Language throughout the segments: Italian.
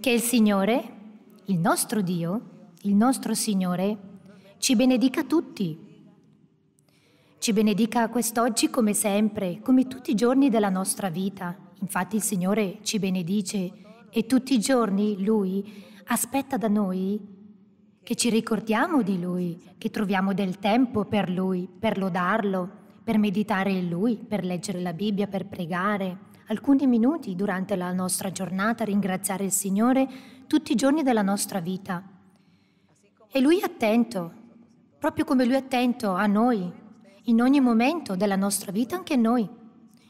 Che il Signore, il nostro Dio, il nostro Signore, ci benedica tutti. Ci benedica quest'oggi come sempre, come tutti i giorni della nostra vita. Infatti il Signore ci benedice e tutti i giorni Lui aspetta da noi che ci ricordiamo di Lui, che troviamo del tempo per Lui, per lodarlo, per meditare in Lui, per leggere la Bibbia, per pregare alcuni minuti durante la nostra giornata ringraziare il Signore tutti i giorni della nostra vita. E Lui è attento, proprio come Lui è attento a noi, in ogni momento della nostra vita anche noi.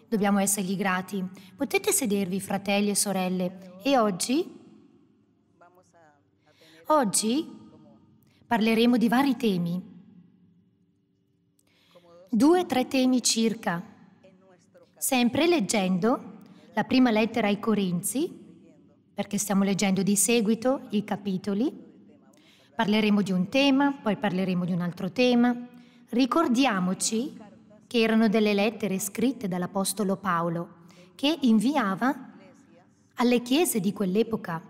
Dobbiamo essergli grati. Potete sedervi, fratelli e sorelle, e oggi... Oggi parleremo di vari temi, due o tre temi circa, sempre leggendo la prima lettera ai Corinzi, perché stiamo leggendo di seguito i capitoli. Parleremo di un tema, poi parleremo di un altro tema. Ricordiamoci che erano delle lettere scritte dall'Apostolo Paolo che inviava alle chiese di quell'epoca.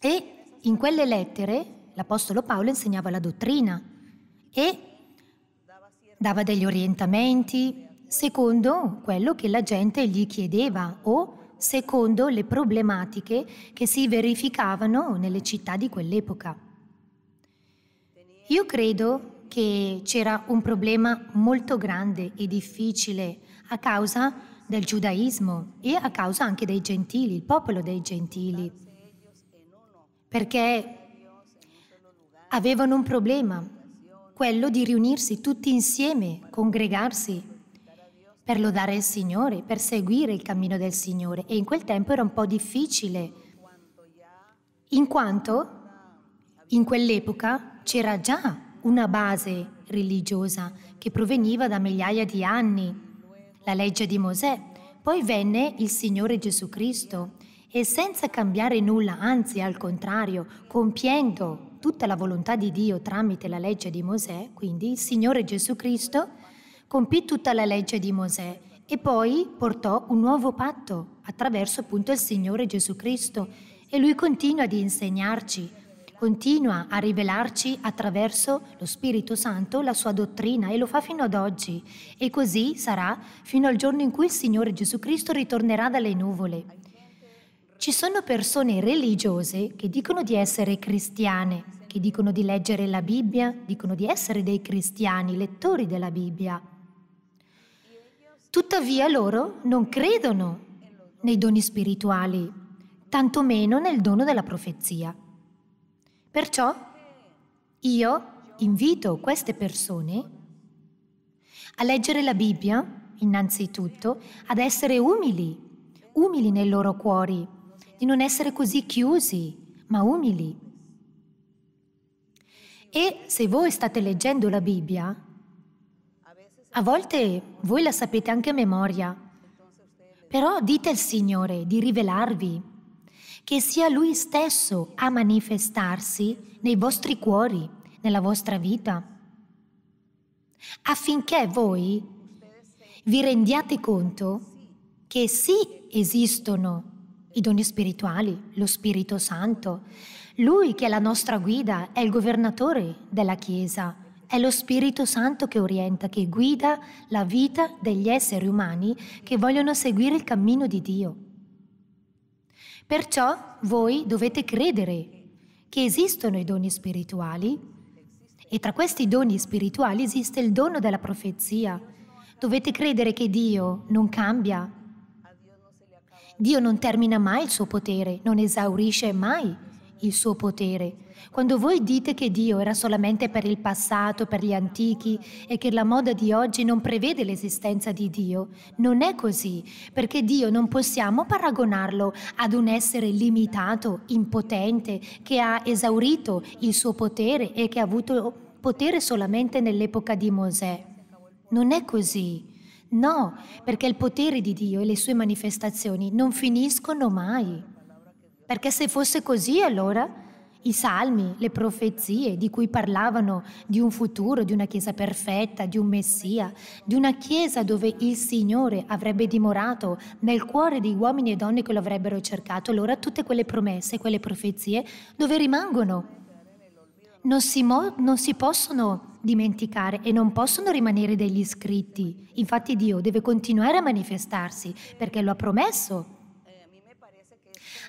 E in quelle lettere l'Apostolo Paolo insegnava la dottrina e dava degli orientamenti, secondo quello che la gente gli chiedeva o secondo le problematiche che si verificavano nelle città di quell'epoca. Io credo che c'era un problema molto grande e difficile a causa del giudaismo e a causa anche dei gentili, il popolo dei gentili, perché avevano un problema, quello di riunirsi tutti insieme, congregarsi per lodare il Signore, per seguire il cammino del Signore e in quel tempo era un po' difficile, in quanto in quell'epoca c'era già una base religiosa che proveniva da migliaia di anni, la legge di Mosè. Poi venne il Signore Gesù Cristo e senza cambiare nulla, anzi al contrario, compiendo tutta la volontà di Dio tramite la legge di Mosè, quindi il Signore Gesù Cristo compì tutta la legge di Mosè e poi portò un nuovo patto attraverso appunto il Signore Gesù Cristo e lui continua ad insegnarci, continua a rivelarci attraverso lo Spirito Santo la sua dottrina e lo fa fino ad oggi e così sarà fino al giorno in cui il Signore Gesù Cristo ritornerà dalle nuvole. Ci sono persone religiose che dicono di essere cristiane, che dicono di leggere la Bibbia, dicono di essere dei cristiani, lettori della Bibbia, Tuttavia loro non credono nei doni spirituali, tantomeno nel dono della profezia. Perciò io invito queste persone a leggere la Bibbia, innanzitutto, ad essere umili, umili nei loro cuori, di non essere così chiusi, ma umili. E se voi state leggendo la Bibbia, a volte voi la sapete anche a memoria, però dite al Signore di rivelarvi, che sia Lui stesso a manifestarsi nei vostri cuori, nella vostra vita, affinché voi vi rendiate conto che sì esistono i doni spirituali, lo Spirito Santo, Lui che è la nostra guida, è il governatore della Chiesa, è lo Spirito Santo che orienta, che guida la vita degli esseri umani che vogliono seguire il cammino di Dio. Perciò voi dovete credere che esistono i doni spirituali e tra questi doni spirituali esiste il dono della profezia. Dovete credere che Dio non cambia. Dio non termina mai il suo potere, non esaurisce mai il suo potere. Quando voi dite che Dio era solamente per il passato, per gli antichi e che la moda di oggi non prevede l'esistenza di Dio, non è così, perché Dio non possiamo paragonarlo ad un essere limitato, impotente, che ha esaurito il suo potere e che ha avuto potere solamente nell'epoca di Mosè. Non è così. No, perché il potere di Dio e le sue manifestazioni non finiscono mai. Perché se fosse così, allora i salmi, le profezie di cui parlavano di un futuro, di una Chiesa perfetta, di un Messia, di una Chiesa dove il Signore avrebbe dimorato nel cuore di uomini e donne che lo avrebbero cercato, allora tutte quelle promesse, quelle profezie, dove rimangono? Non si, non si possono dimenticare e non possono rimanere degli scritti. Infatti Dio deve continuare a manifestarsi perché lo ha promesso.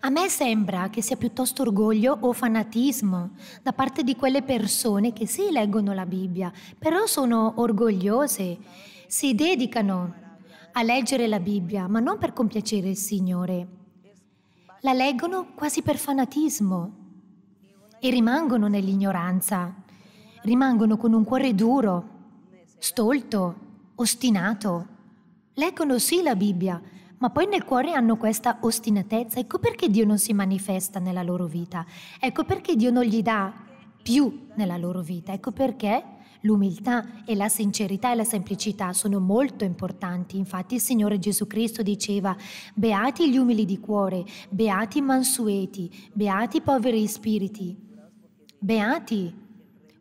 A me sembra che sia piuttosto orgoglio o fanatismo da parte di quelle persone che sì leggono la Bibbia, però sono orgogliose, si dedicano a leggere la Bibbia, ma non per compiacere il Signore. La leggono quasi per fanatismo e rimangono nell'ignoranza, rimangono con un cuore duro, stolto, ostinato. Leggono sì la Bibbia, ma poi nel cuore hanno questa ostinatezza. Ecco perché Dio non si manifesta nella loro vita, ecco perché Dio non gli dà più nella loro vita, ecco perché l'umiltà e la sincerità e la semplicità sono molto importanti. Infatti il Signore Gesù Cristo diceva, beati gli umili di cuore, beati i mansueti, beati i poveri spiriti, beati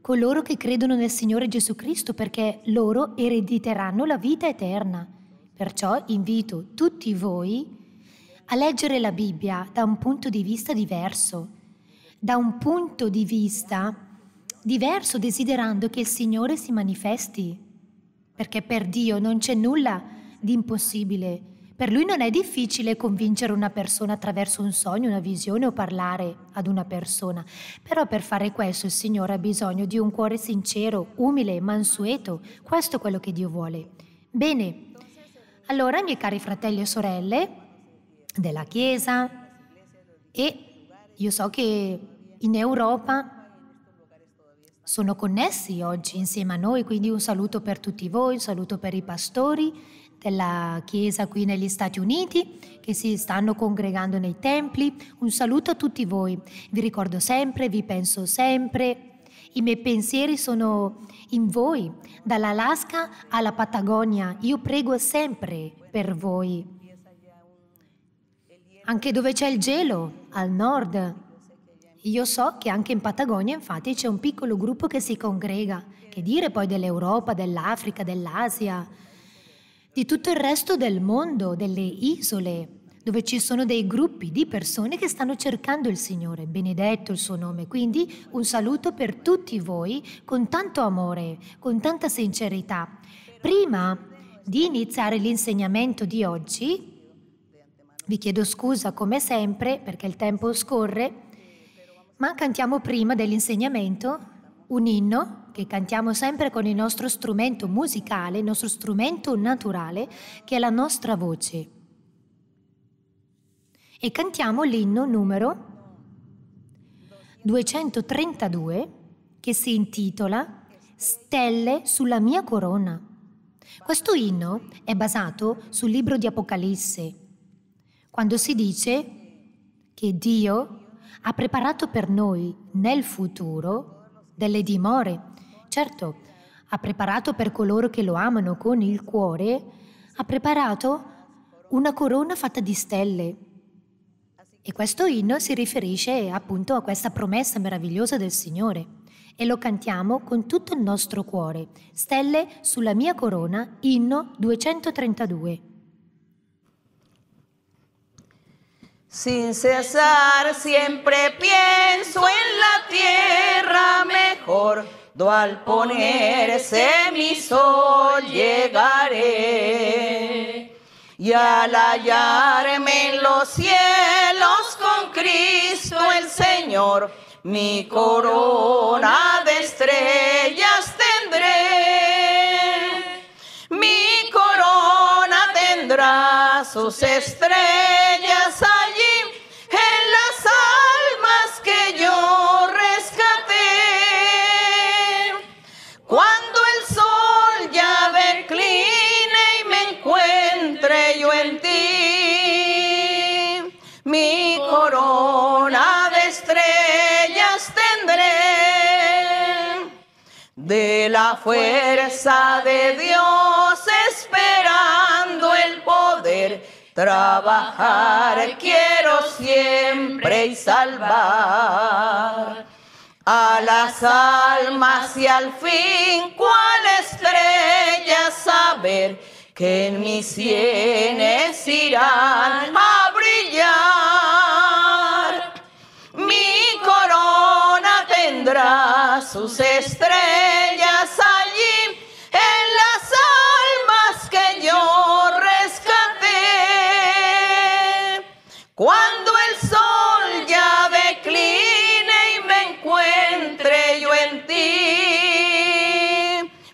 coloro che credono nel Signore Gesù Cristo perché loro erediteranno la vita eterna. Perciò invito tutti voi a leggere la Bibbia da un punto di vista diverso, da un punto di vista diverso desiderando che il Signore si manifesti, perché per Dio non c'è nulla di impossibile. Per Lui non è difficile convincere una persona attraverso un sogno, una visione o parlare ad una persona, però per fare questo il Signore ha bisogno di un cuore sincero, umile, mansueto. Questo è quello che Dio vuole. Bene, allora, miei cari fratelli e sorelle della Chiesa, e io so che in Europa sono connessi oggi insieme a noi, quindi un saluto per tutti voi, un saluto per i pastori della Chiesa qui negli Stati Uniti che si stanno congregando nei templi, un saluto a tutti voi, vi ricordo sempre, vi penso sempre, i miei pensieri sono in voi, dall'Alaska alla Patagonia. Io prego sempre per voi. Anche dove c'è il gelo, al nord. Io so che anche in Patagonia infatti c'è un piccolo gruppo che si congrega, che dire poi dell'Europa, dell'Africa, dell'Asia, di tutto il resto del mondo, delle isole, dove ci sono dei gruppi di persone che stanno cercando il Signore, benedetto il suo nome. Quindi un saluto per tutti voi con tanto amore, con tanta sincerità. Prima di iniziare l'insegnamento di oggi, vi chiedo scusa come sempre perché il tempo scorre, ma cantiamo prima dell'insegnamento un inno che cantiamo sempre con il nostro strumento musicale, il nostro strumento naturale, che è la nostra voce e cantiamo l'inno numero 232 che si intitola Stelle sulla mia corona. Questo inno è basato sul libro di Apocalisse, quando si dice che Dio ha preparato per noi nel futuro delle dimore. Certo, ha preparato per coloro che lo amano con il cuore, ha preparato una corona fatta di stelle e questo inno si riferisce appunto a questa promessa meravigliosa del Signore. E lo cantiamo con tutto il nostro cuore. Stelle sulla mia corona, inno 232. Sin cesar siempre pienso en la tierra mejor, do al ponerse mi sol llegaré. Y al hallarme en los cielos con Cristo el Señor, mi corona de estrellas tendré. Mi corona tendrá sus estrellas de la fuerza de Dios esperando el poder trabajar quiero siempre y salvar a las almas y al fin cuál estrella saber que en mis sienes irán a brillar sus estrellas allí en las almas que yo rescaté. Cuando el sol ya decline y me encuentre yo en ti,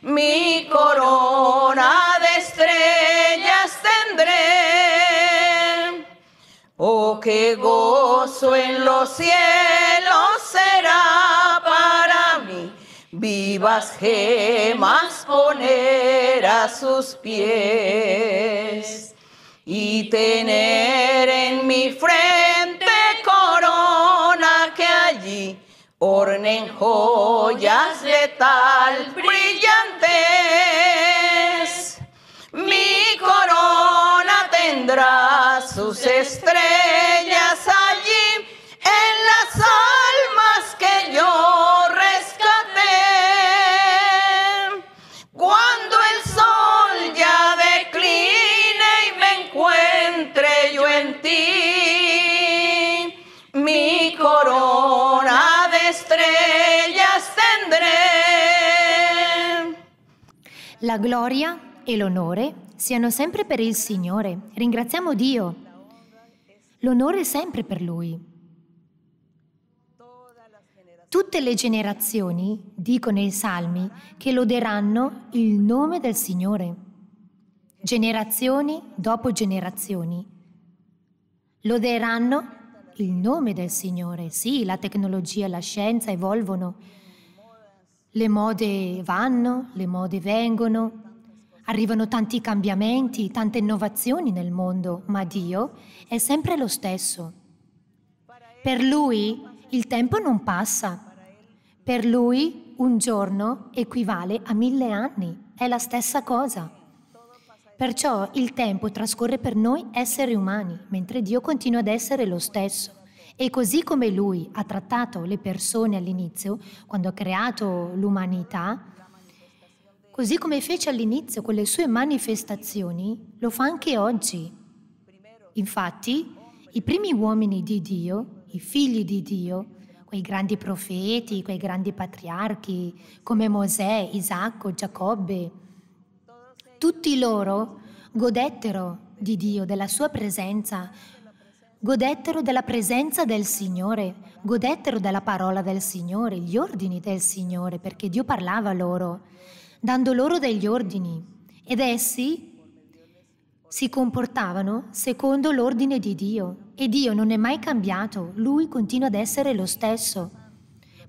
mi corona de estrellas tendré. Oh, qué gozo en los cielos vivas gemas poner a sus pies y tener en mi frente corona que allí ornen joyas de tal brillantez. Mi corona tendrá sus estrellas La gloria e l'onore siano sempre per il Signore. Ringraziamo Dio. L'onore è sempre per Lui. Tutte le generazioni, dicono i salmi, che loderanno il nome del Signore. Generazioni dopo generazioni. Loderanno il nome del Signore. Sì, la tecnologia e la scienza evolvono le mode vanno, le mode vengono, arrivano tanti cambiamenti, tante innovazioni nel mondo, ma Dio è sempre lo stesso. Per Lui il tempo non passa, per Lui un giorno equivale a mille anni, è la stessa cosa. Perciò il tempo trascorre per noi esseri umani, mentre Dio continua ad essere lo stesso. E così come lui ha trattato le persone all'inizio, quando ha creato l'umanità, così come fece all'inizio con le sue manifestazioni, lo fa anche oggi. Infatti, i primi uomini di Dio, i figli di Dio, quei grandi profeti, quei grandi patriarchi come Mosè, Isacco, Giacobbe, tutti loro godettero di Dio, della sua presenza, godettero della presenza del Signore, godettero della parola del Signore, gli ordini del Signore, perché Dio parlava loro, dando loro degli ordini ed essi si comportavano secondo l'ordine di Dio e Dio non è mai cambiato, lui continua ad essere lo stesso.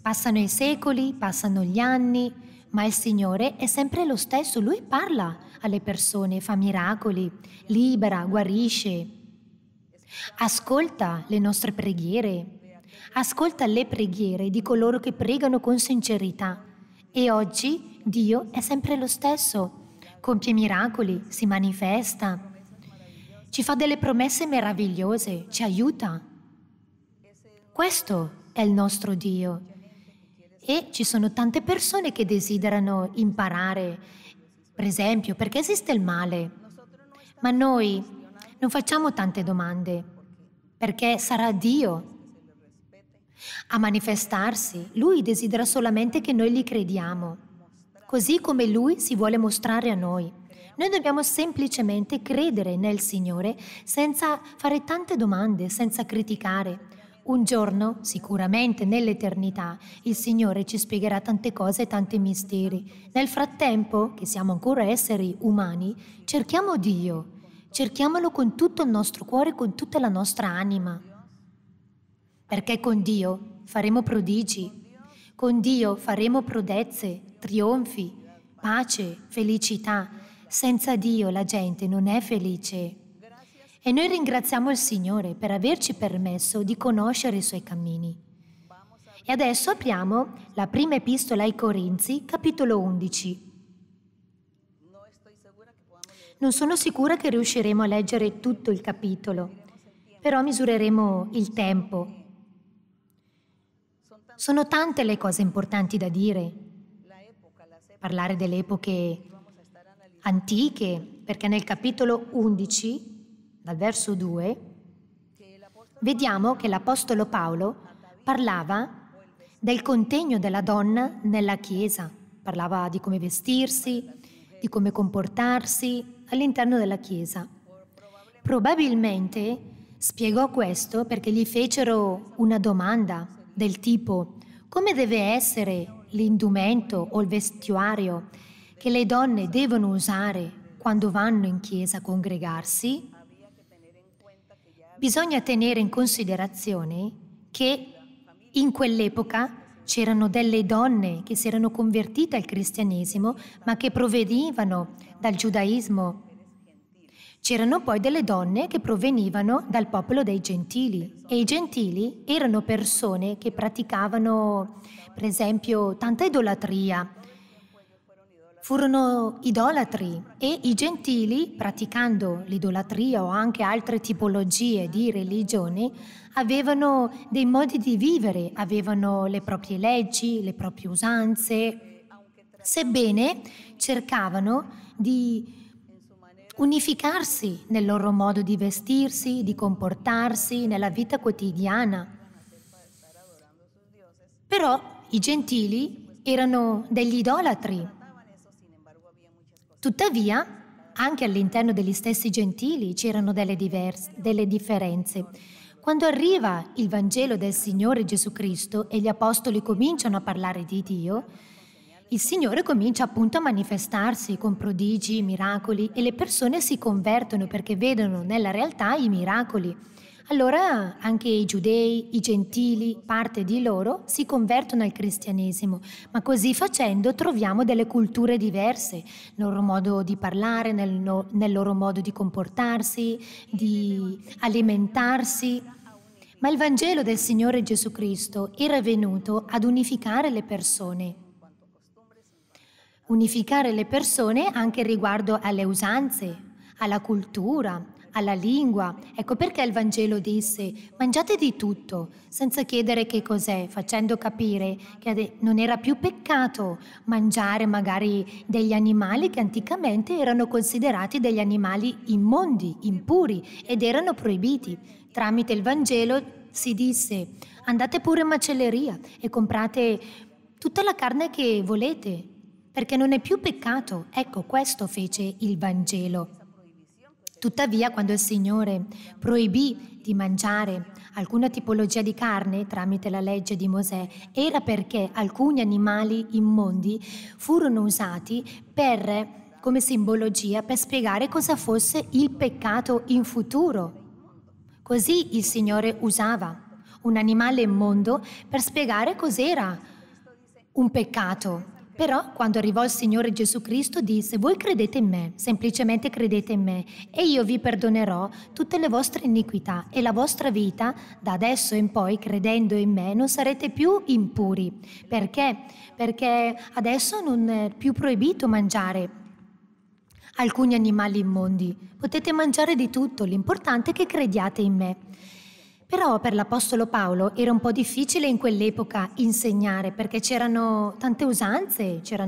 Passano i secoli, passano gli anni, ma il Signore è sempre lo stesso, lui parla alle persone, fa miracoli, libera, guarisce, Ascolta le nostre preghiere. Ascolta le preghiere di coloro che pregano con sincerità. E oggi Dio è sempre lo stesso. Compie miracoli, si manifesta, ci fa delle promesse meravigliose, ci aiuta. Questo è il nostro Dio. E ci sono tante persone che desiderano imparare, per esempio, perché esiste il male. Ma noi non facciamo tante domande, perché sarà Dio a manifestarsi. Lui desidera solamente che noi gli crediamo, così come Lui si vuole mostrare a noi. Noi dobbiamo semplicemente credere nel Signore senza fare tante domande, senza criticare. Un giorno, sicuramente nell'eternità, il Signore ci spiegherà tante cose e tanti misteri. Nel frattempo, che siamo ancora esseri umani, cerchiamo Dio cerchiamolo con tutto il nostro cuore, e con tutta la nostra anima. Perché con Dio faremo prodigi, con Dio faremo prodezze, trionfi, pace, felicità. Senza Dio la gente non è felice. E noi ringraziamo il Signore per averci permesso di conoscere i suoi cammini. E adesso apriamo la prima epistola ai Corinzi, capitolo 11. Non sono sicura che riusciremo a leggere tutto il capitolo, però misureremo il tempo. Sono tante le cose importanti da dire. Parlare delle epoche antiche, perché nel capitolo 11, dal verso 2, vediamo che l'Apostolo Paolo parlava del contegno della donna nella Chiesa, parlava di come vestirsi, di come comportarsi, all'interno della Chiesa. Probabilmente spiegò questo perché gli fecero una domanda del tipo come deve essere l'indumento o il vestuario che le donne devono usare quando vanno in chiesa a congregarsi? Bisogna tenere in considerazione che in quell'epoca C'erano delle donne che si erano convertite al cristianesimo, ma che provenivano dal giudaismo. C'erano poi delle donne che provenivano dal popolo dei gentili e i gentili erano persone che praticavano, per esempio, tanta idolatria, furono idolatri e i gentili, praticando l'idolatria o anche altre tipologie di religioni, avevano dei modi di vivere, avevano le proprie leggi, le proprie usanze, sebbene cercavano di unificarsi nel loro modo di vestirsi, di comportarsi nella vita quotidiana. Però i gentili erano degli idolatri Tuttavia, anche all'interno degli stessi gentili c'erano delle, diverse, delle differenze. Quando arriva il Vangelo del Signore Gesù Cristo e gli apostoli cominciano a parlare di Dio, il Signore comincia appunto a manifestarsi con prodigi, miracoli e le persone si convertono perché vedono nella realtà i miracoli allora anche i giudei, i gentili, parte di loro si convertono al cristianesimo, ma così facendo troviamo delle culture diverse nel loro modo di parlare, nel, no, nel loro modo di comportarsi, di alimentarsi. Ma il Vangelo del Signore Gesù Cristo era venuto ad unificare le persone unificare le persone anche riguardo alle usanze, alla cultura, alla lingua. Ecco perché il Vangelo disse mangiate di tutto, senza chiedere che cos'è, facendo capire che non era più peccato mangiare magari degli animali che anticamente erano considerati degli animali immondi, impuri ed erano proibiti. Tramite il Vangelo si disse andate pure in macelleria e comprate tutta la carne che volete, perché non è più peccato. Ecco, questo fece il Vangelo. Tuttavia, quando il Signore proibì di mangiare alcuna tipologia di carne tramite la legge di Mosè, era perché alcuni animali immondi furono usati per, come simbologia per spiegare cosa fosse il peccato in futuro. Così il Signore usava un animale immondo per spiegare cos'era un peccato però quando arrivò il Signore Gesù Cristo disse, voi credete in me, semplicemente credete in me, e io vi perdonerò tutte le vostre iniquità e la vostra vita, da adesso in poi, credendo in me, non sarete più impuri. Perché? Perché adesso non è più proibito mangiare alcuni animali immondi. Potete mangiare di tutto, l'importante è che crediate in me. Però per l'Apostolo Paolo era un po' difficile in quell'epoca insegnare perché c'erano tante usanze, c'era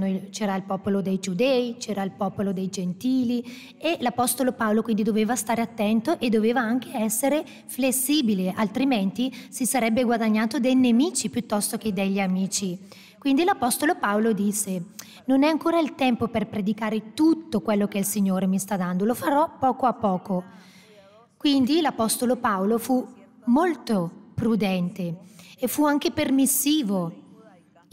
il popolo dei giudei, c'era il popolo dei gentili e l'Apostolo Paolo quindi doveva stare attento e doveva anche essere flessibile, altrimenti si sarebbe guadagnato dei nemici piuttosto che degli amici. Quindi l'Apostolo Paolo disse, non è ancora il tempo per predicare tutto quello che il Signore mi sta dando, lo farò poco a poco. Quindi l'Apostolo Paolo fu molto prudente e fu anche permissivo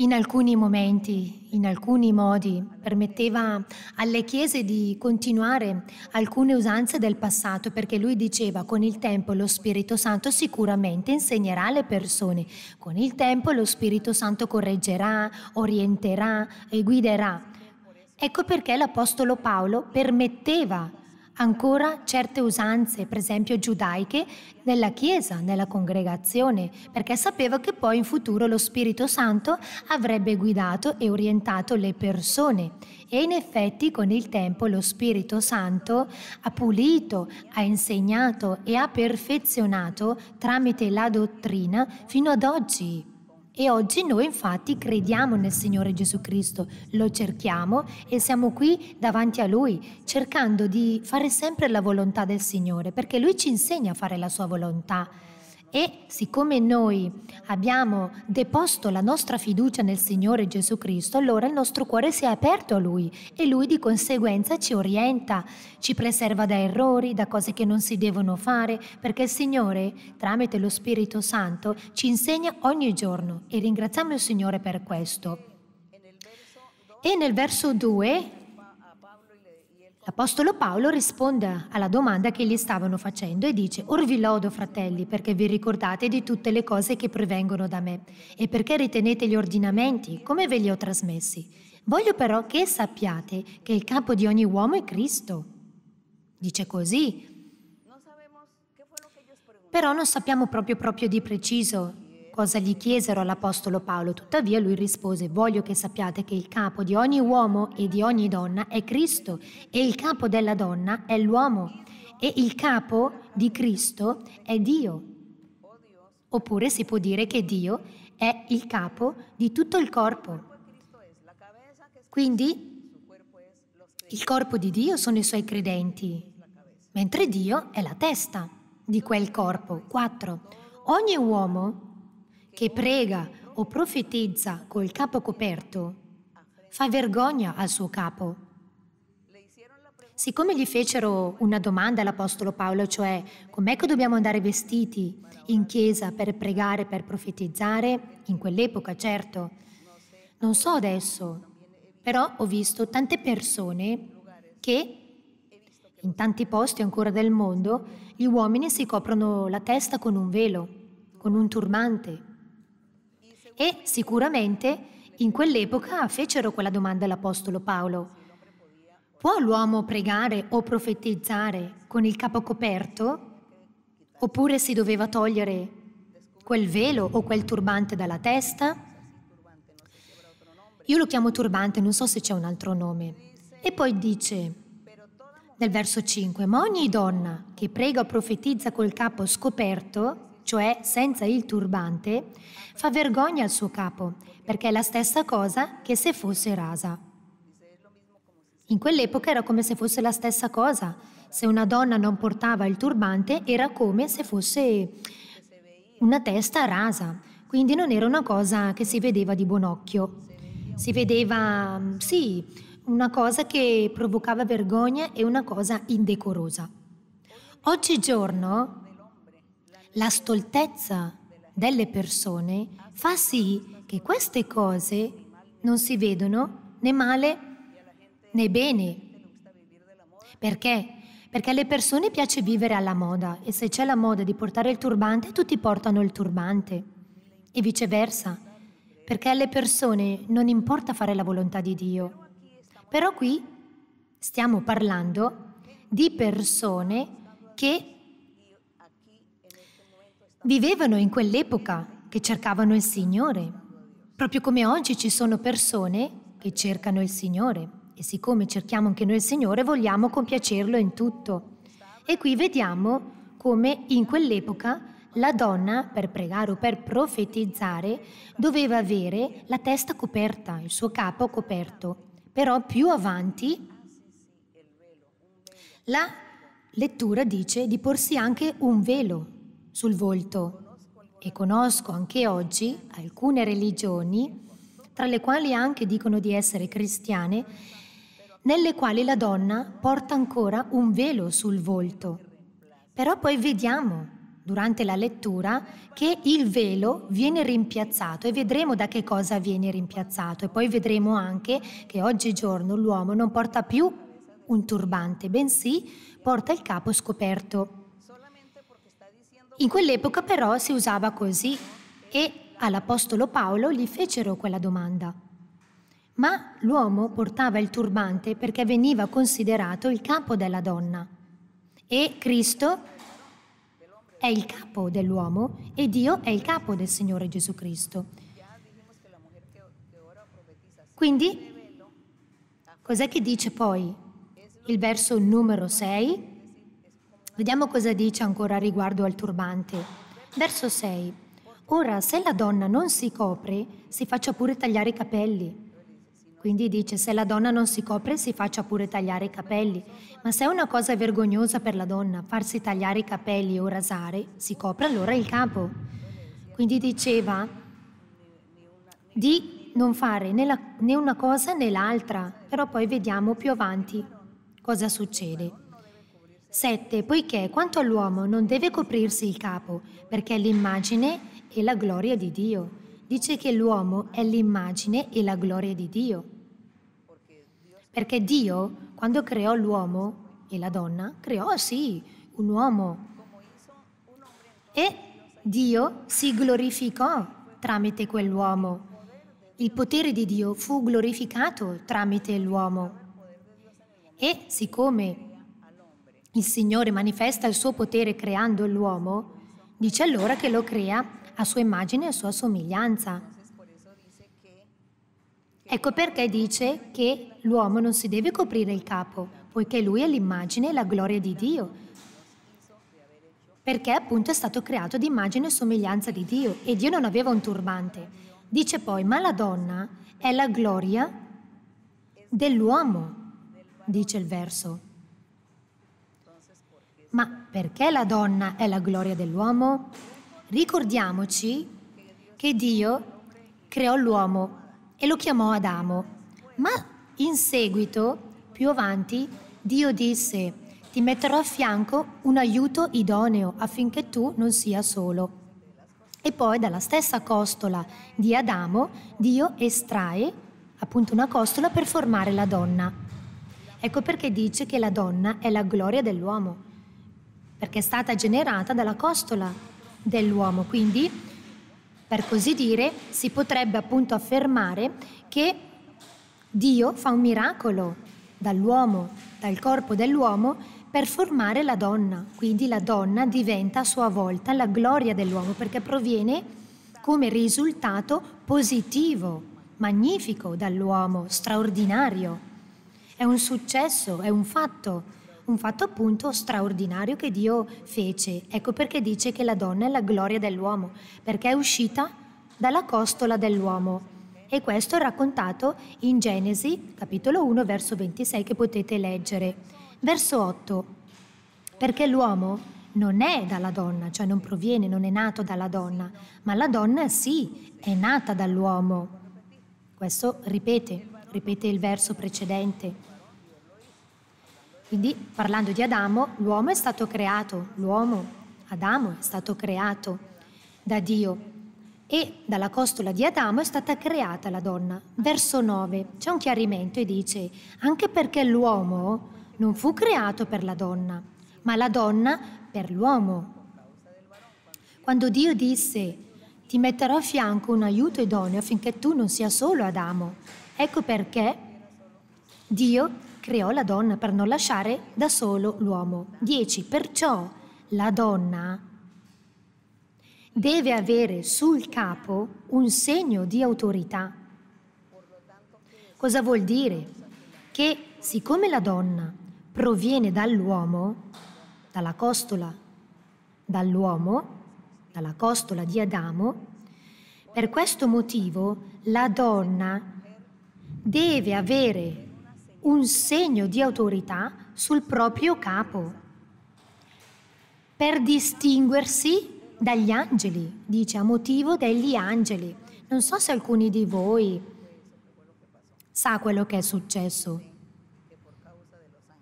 in alcuni momenti, in alcuni modi, permetteva alle chiese di continuare alcune usanze del passato perché lui diceva con il tempo lo Spirito Santo sicuramente insegnerà alle persone, con il tempo lo Spirito Santo correggerà, orienterà e guiderà. Ecco perché l'Apostolo Paolo permetteva ancora certe usanze, per esempio giudaiche, nella Chiesa, nella congregazione, perché sapeva che poi in futuro lo Spirito Santo avrebbe guidato e orientato le persone. E in effetti con il tempo lo Spirito Santo ha pulito, ha insegnato e ha perfezionato tramite la dottrina fino ad oggi. E oggi noi infatti crediamo nel Signore Gesù Cristo, lo cerchiamo e siamo qui davanti a Lui, cercando di fare sempre la volontà del Signore, perché Lui ci insegna a fare la sua volontà e siccome noi abbiamo deposto la nostra fiducia nel Signore Gesù Cristo, allora il nostro cuore si è aperto a Lui e Lui di conseguenza ci orienta, ci preserva da errori, da cose che non si devono fare, perché il Signore, tramite lo Spirito Santo, ci insegna ogni giorno e ringraziamo il Signore per questo. E nel verso 2 L'Apostolo Paolo risponde alla domanda che gli stavano facendo e dice, Or vi lodo, fratelli, perché vi ricordate di tutte le cose che provengono da me e perché ritenete gli ordinamenti come ve li ho trasmessi. Voglio però che sappiate che il capo di ogni uomo è Cristo. Dice così. Però non sappiamo proprio proprio di preciso cosa gli chiesero all'Apostolo Paolo, tuttavia lui rispose, voglio che sappiate che il capo di ogni uomo e di ogni donna è Cristo e il capo della donna è l'uomo e il capo di Cristo è Dio. Oppure si può dire che Dio è il capo di tutto il corpo. Quindi il corpo di Dio sono i suoi credenti, mentre Dio è la testa di quel corpo. 4. Ogni uomo che prega o profetizza col capo coperto fa vergogna al suo capo. Siccome gli fecero una domanda all'Apostolo Paolo, cioè com'è che dobbiamo andare vestiti in chiesa per pregare, per profetizzare, in quell'epoca certo, non so adesso, però ho visto tante persone che in tanti posti ancora del mondo gli uomini si coprono la testa con un velo, con un turbante, e sicuramente in quell'epoca fecero quella domanda all'Apostolo Paolo. Può l'uomo pregare o profetizzare con il capo coperto? Oppure si doveva togliere quel velo o quel turbante dalla testa? Io lo chiamo turbante, non so se c'è un altro nome. E poi dice, nel verso 5, ma ogni donna che prega o profetizza col capo scoperto cioè senza il turbante, fa vergogna al suo capo, perché è la stessa cosa che se fosse rasa. In quell'epoca era come se fosse la stessa cosa. Se una donna non portava il turbante era come se fosse una testa rasa, quindi non era una cosa che si vedeva di buon occhio. Si vedeva, sì, una cosa che provocava vergogna e una cosa indecorosa. Oggigiorno la stoltezza delle persone fa sì che queste cose non si vedono né male né bene. Perché? Perché alle persone piace vivere alla moda e se c'è la moda di portare il turbante, tutti portano il turbante e viceversa, perché alle persone non importa fare la volontà di Dio. Però qui stiamo parlando di persone che Vivevano in quell'epoca che cercavano il Signore, proprio come oggi ci sono persone che cercano il Signore e siccome cerchiamo anche noi il Signore vogliamo compiacerlo in tutto. E qui vediamo come in quell'epoca la donna, per pregare o per profetizzare, doveva avere la testa coperta, il suo capo coperto. Però più avanti la lettura dice di porsi anche un velo sul volto e conosco anche oggi alcune religioni, tra le quali anche dicono di essere cristiane, nelle quali la donna porta ancora un velo sul volto. Però poi vediamo durante la lettura che il velo viene rimpiazzato e vedremo da che cosa viene rimpiazzato e poi vedremo anche che oggigiorno l'uomo non porta più un turbante, bensì porta il capo scoperto. In quell'epoca però si usava così e all'Apostolo Paolo gli fecero quella domanda. Ma l'uomo portava il turbante perché veniva considerato il capo della donna e Cristo è il capo dell'uomo e Dio è il capo del Signore Gesù Cristo. Quindi, cos'è che dice poi il verso numero 6? Vediamo cosa dice ancora riguardo al turbante. Verso 6. Ora, se la donna non si copre, si faccia pure tagliare i capelli. Quindi dice, se la donna non si copre, si faccia pure tagliare i capelli. Ma se è una cosa vergognosa per la donna farsi tagliare i capelli o rasare, si copre allora il capo. Quindi diceva di non fare né, la, né una cosa né l'altra, però poi vediamo più avanti cosa succede. 7. Poiché quanto all'uomo non deve coprirsi il capo, perché è l'immagine e la gloria di Dio. Dice che l'uomo è l'immagine e la gloria di Dio. Perché Dio, quando creò l'uomo e la donna, creò sì un uomo. E Dio si glorificò tramite quell'uomo. Il potere di Dio fu glorificato tramite l'uomo. E siccome il Signore manifesta il suo potere creando l'uomo, dice allora che lo crea a sua immagine e a sua somiglianza. Ecco perché dice che l'uomo non si deve coprire il capo, poiché lui è l'immagine e la gloria di Dio, perché appunto è stato creato di immagine e somiglianza di Dio e Dio non aveva un turbante. Dice poi, ma la donna è la gloria dell'uomo, dice il verso. Ma perché la donna è la gloria dell'uomo? Ricordiamoci che Dio creò l'uomo e lo chiamò Adamo, ma in seguito, più avanti, Dio disse, ti metterò a fianco un aiuto idoneo affinché tu non sia solo. E poi dalla stessa costola di Adamo Dio estrae appunto una costola per formare la donna. Ecco perché dice che la donna è la gloria dell'uomo perché è stata generata dalla costola dell'uomo. Quindi, per così dire, si potrebbe appunto affermare che Dio fa un miracolo dall'uomo, dal corpo dell'uomo, per formare la donna. Quindi la donna diventa a sua volta la gloria dell'uomo perché proviene come risultato positivo, magnifico dall'uomo, straordinario. È un successo, è un fatto un fatto appunto straordinario che Dio fece. Ecco perché dice che la donna è la gloria dell'uomo, perché è uscita dalla costola dell'uomo. E questo è raccontato in Genesi, capitolo 1, verso 26, che potete leggere. Verso 8. Perché l'uomo non è dalla donna, cioè non proviene, non è nato dalla donna, ma la donna sì, è nata dall'uomo. Questo ripete, ripete il verso precedente. Quindi parlando di Adamo, l'uomo è stato creato, l'uomo, Adamo è stato creato da Dio e dalla costola di Adamo è stata creata la donna. Verso 9 c'è un chiarimento e dice anche perché l'uomo non fu creato per la donna, ma la donna per l'uomo. Quando Dio disse ti metterò a fianco un aiuto idoneo affinché tu non sia solo Adamo, ecco perché Dio creò la donna per non lasciare da solo l'uomo. 10. Perciò la donna deve avere sul capo un segno di autorità. Cosa vuol dire? Che siccome la donna proviene dall'uomo, dalla costola, dall'uomo, dalla costola di Adamo, per questo motivo la donna deve avere un segno di autorità sul proprio capo. Per distinguersi dagli angeli, dice a motivo degli angeli. Non so se alcuni di voi sa quello che è successo.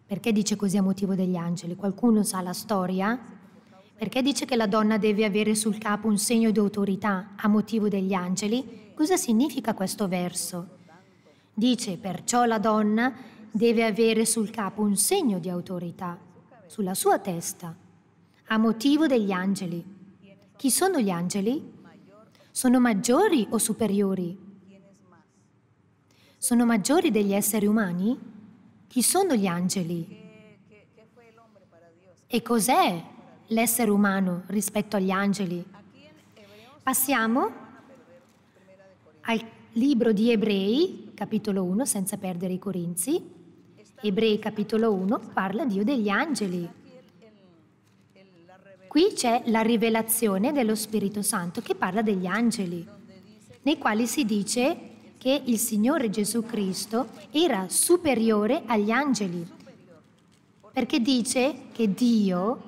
Perché dice così a motivo degli angeli? Qualcuno sa la storia? Perché dice che la donna deve avere sul capo un segno di autorità a motivo degli angeli? Cosa significa questo verso? Dice perciò la donna deve avere sul capo un segno di autorità, sulla sua testa, a motivo degli angeli. Chi sono gli angeli? Sono maggiori o superiori? Sono maggiori degli esseri umani? Chi sono gli angeli? E cos'è l'essere umano rispetto agli angeli? Passiamo al libro di Ebrei, capitolo 1 senza perdere i Corinzi. Ebrei capitolo 1 parla Dio degli angeli. Qui c'è la rivelazione dello Spirito Santo che parla degli angeli, nei quali si dice che il Signore Gesù Cristo era superiore agli angeli, perché dice che Dio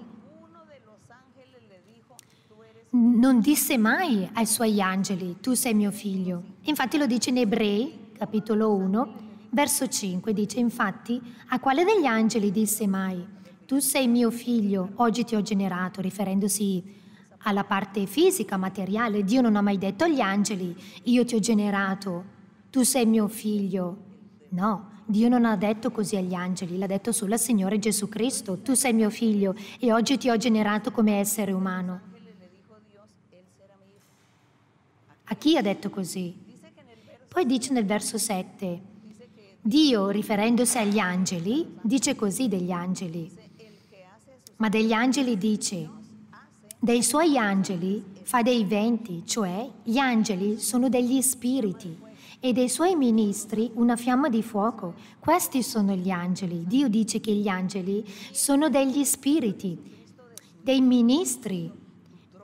non disse mai ai suoi angeli, tu sei mio figlio. Infatti lo dice in ebrei capitolo 1, verso 5, dice infatti, a quale degli angeli disse mai, tu sei mio figlio, oggi ti ho generato, riferendosi alla parte fisica, materiale, Dio non ha mai detto agli angeli, io ti ho generato, tu sei mio figlio. No, Dio non ha detto così agli angeli, l'ha detto solo al Signore Gesù Cristo, tu sei mio figlio e oggi ti ho generato come essere umano. A chi ha detto così? Poi dice nel verso 7, Dio, riferendosi agli angeli, dice così degli angeli, ma degli angeli dice, dei suoi angeli fa dei venti, cioè gli angeli sono degli spiriti e dei suoi ministri una fiamma di fuoco. Questi sono gli angeli. Dio dice che gli angeli sono degli spiriti, dei ministri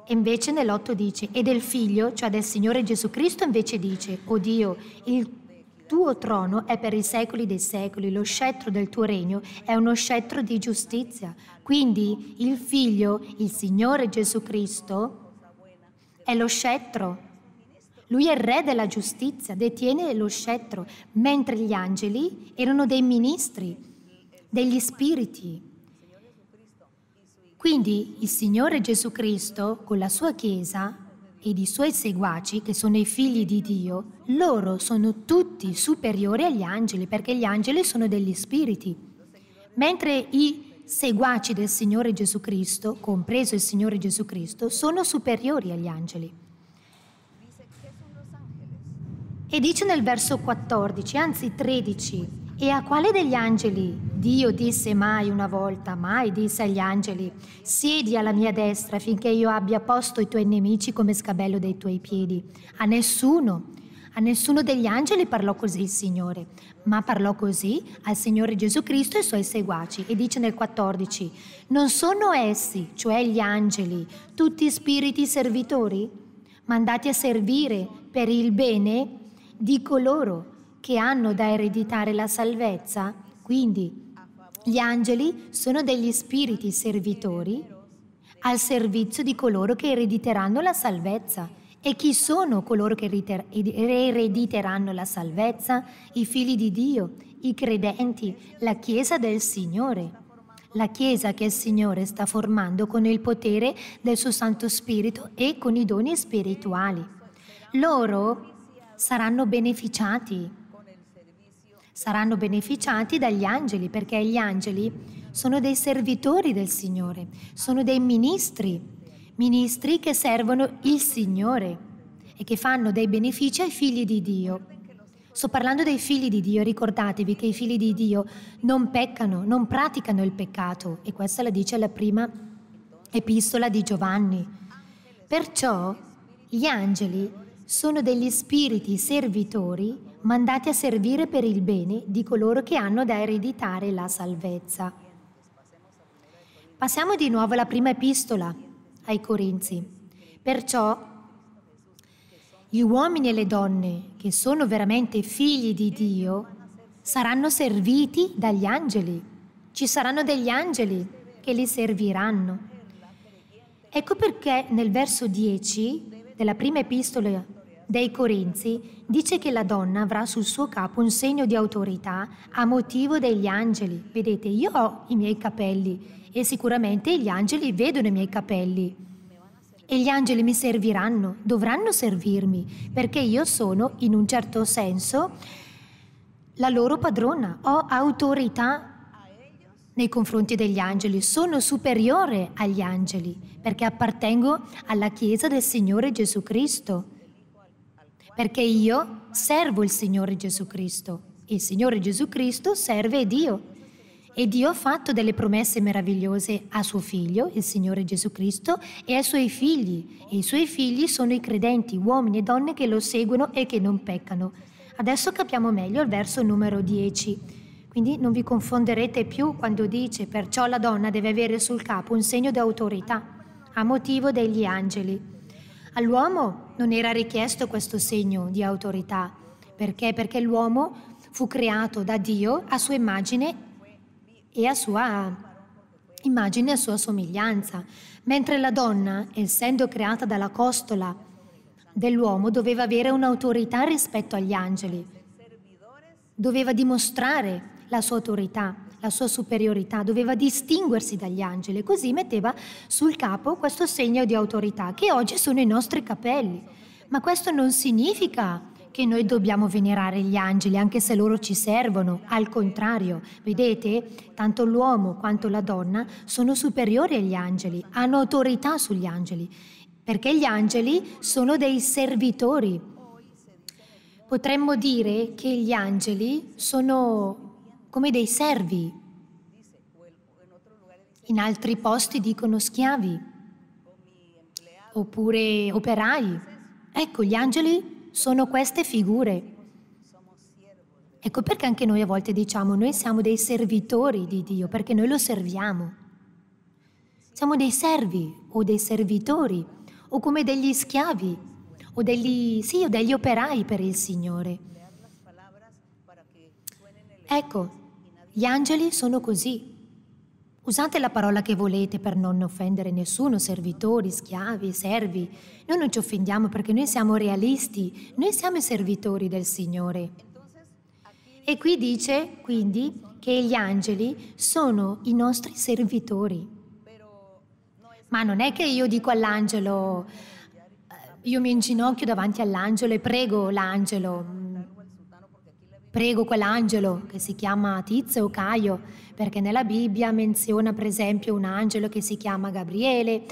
invece nell'otto dice, e del figlio, cioè del Signore Gesù Cristo invece dice, o oh Dio, il tuo trono è per i secoli dei secoli, lo scettro del tuo regno è uno scettro di giustizia. Quindi il figlio, il Signore Gesù Cristo, è lo scettro. Lui è il re della giustizia, detiene lo scettro, mentre gli angeli erano dei ministri, degli spiriti. Quindi il Signore Gesù Cristo, con la sua Chiesa ed i suoi seguaci, che sono i figli di Dio, loro sono tutti superiori agli angeli, perché gli angeli sono degli spiriti, mentre i seguaci del Signore Gesù Cristo, compreso il Signore Gesù Cristo, sono superiori agli angeli. E dice nel verso 14, anzi 13, e a quale degli angeli Dio disse mai una volta, mai disse agli angeli, siedi alla mia destra finché io abbia posto i tuoi nemici come scabello dei tuoi piedi? A nessuno, a nessuno degli angeli parlò così il Signore, ma parlò così al Signore Gesù Cristo e ai suoi seguaci. E dice nel 14, non sono essi, cioè gli angeli, tutti spiriti servitori, mandati a servire per il bene di coloro che hanno da ereditare la salvezza. Quindi gli angeli sono degli spiriti servitori al servizio di coloro che erediteranno la salvezza. E chi sono coloro che erediteranno la salvezza? I figli di Dio, i credenti, la Chiesa del Signore. La Chiesa che il Signore sta formando con il potere del suo Santo Spirito e con i doni spirituali. Loro saranno beneficiati saranno beneficiati dagli angeli, perché gli angeli sono dei servitori del Signore, sono dei ministri, ministri che servono il Signore e che fanno dei benefici ai figli di Dio. Sto parlando dei figli di Dio, ricordatevi che i figli di Dio non peccano, non praticano il peccato e questa la dice la prima epistola di Giovanni. Perciò gli angeli sono degli spiriti servitori mandati a servire per il bene di coloro che hanno da ereditare la salvezza. Passiamo di nuovo alla prima epistola ai Corinzi. Perciò gli uomini e le donne che sono veramente figli di Dio saranno serviti dagli angeli. Ci saranno degli angeli che li serviranno. Ecco perché nel verso 10 della prima epistola dei Corinzi dice che la donna avrà sul suo capo un segno di autorità a motivo degli angeli. Vedete, io ho i miei capelli e sicuramente gli angeli vedono i miei capelli. E gli angeli mi serviranno, dovranno servirmi, perché io sono, in un certo senso, la loro padrona, ho autorità nei confronti degli angeli, sono superiore agli angeli perché appartengo alla Chiesa del Signore Gesù Cristo perché io servo il Signore Gesù Cristo. Il Signore Gesù Cristo serve Dio. E Dio ha fatto delle promesse meravigliose a suo figlio, il Signore Gesù Cristo, e ai suoi figli. E i suoi figli sono i credenti, uomini e donne che lo seguono e che non peccano. Adesso capiamo meglio il verso numero 10. Quindi non vi confonderete più quando dice perciò la donna deve avere sul capo un segno d'autorità a motivo degli angeli. All'uomo non era richiesto questo segno di autorità. Perché? Perché l'uomo fu creato da Dio a sua immagine e a sua immagine e a sua somiglianza, mentre la donna, essendo creata dalla costola dell'uomo, doveva avere un'autorità rispetto agli angeli, doveva dimostrare la sua autorità la sua superiorità, doveva distinguersi dagli angeli, così metteva sul capo questo segno di autorità che oggi sono i nostri capelli. Ma questo non significa che noi dobbiamo venerare gli angeli anche se loro ci servono, al contrario, vedete, tanto l'uomo quanto la donna sono superiori agli angeli, hanno autorità sugli angeli, perché gli angeli sono dei servitori. Potremmo dire che gli angeli sono come dei servi. In altri posti dicono schiavi oppure operai. Ecco, gli angeli sono queste figure. Ecco perché anche noi a volte diciamo, noi siamo dei servitori di Dio, perché noi lo serviamo. Siamo dei servi o dei servitori o come degli schiavi o degli, sì, o degli operai per il Signore. Ecco, gli angeli sono così. Usate la parola che volete per non offendere nessuno, servitori, schiavi, servi. Noi non ci offendiamo perché noi siamo realisti, noi siamo i servitori del Signore. E qui dice quindi che gli angeli sono i nostri servitori. Ma non è che io dico all'angelo, eh, io mi inginocchio davanti all'angelo e prego l'angelo, Prego quell'angelo che si chiama Tizio o Caio, perché nella Bibbia menziona per esempio un angelo che si chiama Gabriele,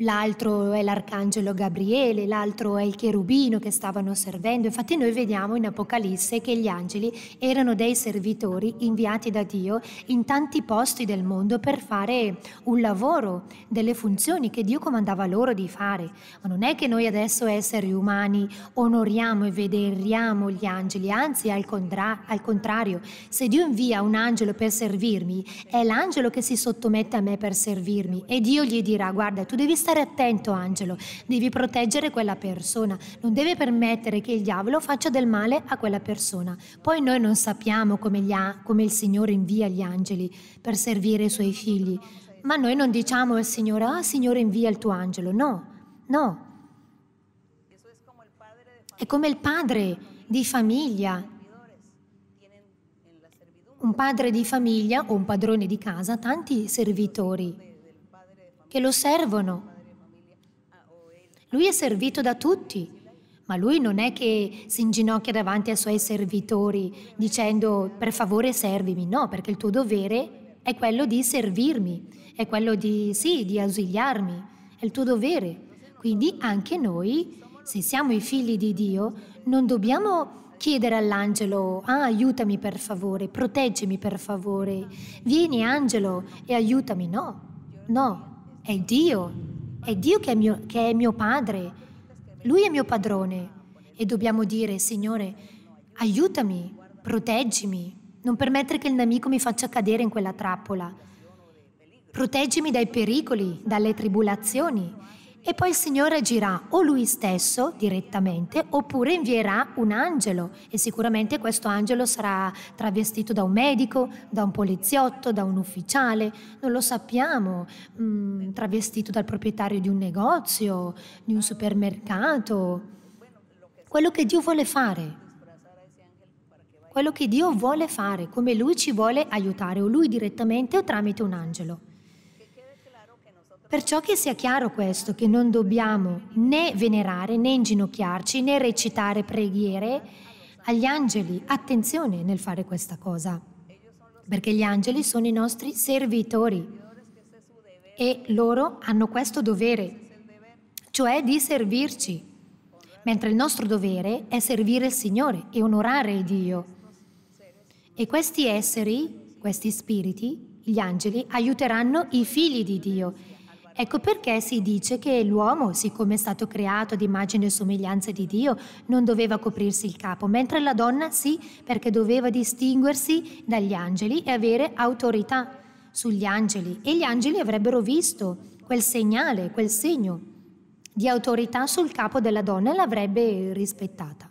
l'altro è l'arcangelo Gabriele, l'altro è il cherubino che stavano servendo. Infatti noi vediamo in Apocalisse che gli angeli erano dei servitori inviati da Dio in tanti posti del mondo per fare un lavoro, delle funzioni che Dio comandava loro di fare. Ma non è che noi adesso esseri umani onoriamo e veneriamo gli angeli, anzi al, contra- al contrario, se Dio invia un angelo per servirmi, è l'angelo che si sottomette a me per servirmi e Dio gli dirà guarda tu devi stare attento Angelo, devi proteggere quella persona, non devi permettere che il diavolo faccia del male a quella persona. Poi noi non sappiamo come, ha, come il Signore invia gli angeli per servire i suoi figli, ma noi non diciamo al Signore, ah Signore invia il tuo angelo, no, no. È come il padre di famiglia un padre di famiglia o un padrone di casa tanti servitori che lo servono. Lui è servito da tutti, ma lui non è che si inginocchia davanti ai suoi servitori dicendo per favore servimi, no, perché il tuo dovere è quello di servirmi, è quello di, sì, di ausiliarmi, è il tuo dovere. Quindi anche noi, se siamo i figli di Dio, non dobbiamo chiedere all'angelo, ah, aiutami per favore, proteggimi per favore, vieni angelo e aiutami, no, no, è Dio è Dio che è, mio, che è mio padre, Lui è mio padrone e dobbiamo dire, Signore, aiutami, proteggimi, non permettere che il nemico mi faccia cadere in quella trappola. Proteggimi dai pericoli, dalle tribolazioni e poi il Signore agirà o lui stesso direttamente oppure invierà un angelo e sicuramente questo angelo sarà travestito da un medico, da un poliziotto, da un ufficiale, non lo sappiamo, mm, travestito dal proprietario di un negozio, di un supermercato. Quello che Dio vuole fare quello che Dio vuole fare, come Lui ci vuole aiutare, o Lui direttamente o tramite un angelo. Perciò che sia chiaro questo, che non dobbiamo né venerare né inginocchiarci né recitare preghiere agli angeli. Attenzione nel fare questa cosa, perché gli angeli sono i nostri servitori e loro hanno questo dovere, cioè di servirci, mentre il nostro dovere è servire il Signore e onorare Dio. E questi esseri, questi spiriti, gli angeli, aiuteranno i figli di Dio Ecco perché si dice che l'uomo, siccome è stato creato ad immagine e somiglianza di Dio, non doveva coprirsi il capo, mentre la donna sì, perché doveva distinguersi dagli angeli e avere autorità sugli angeli e gli angeli avrebbero visto quel segnale, quel segno di autorità sul capo della donna e l'avrebbe rispettata.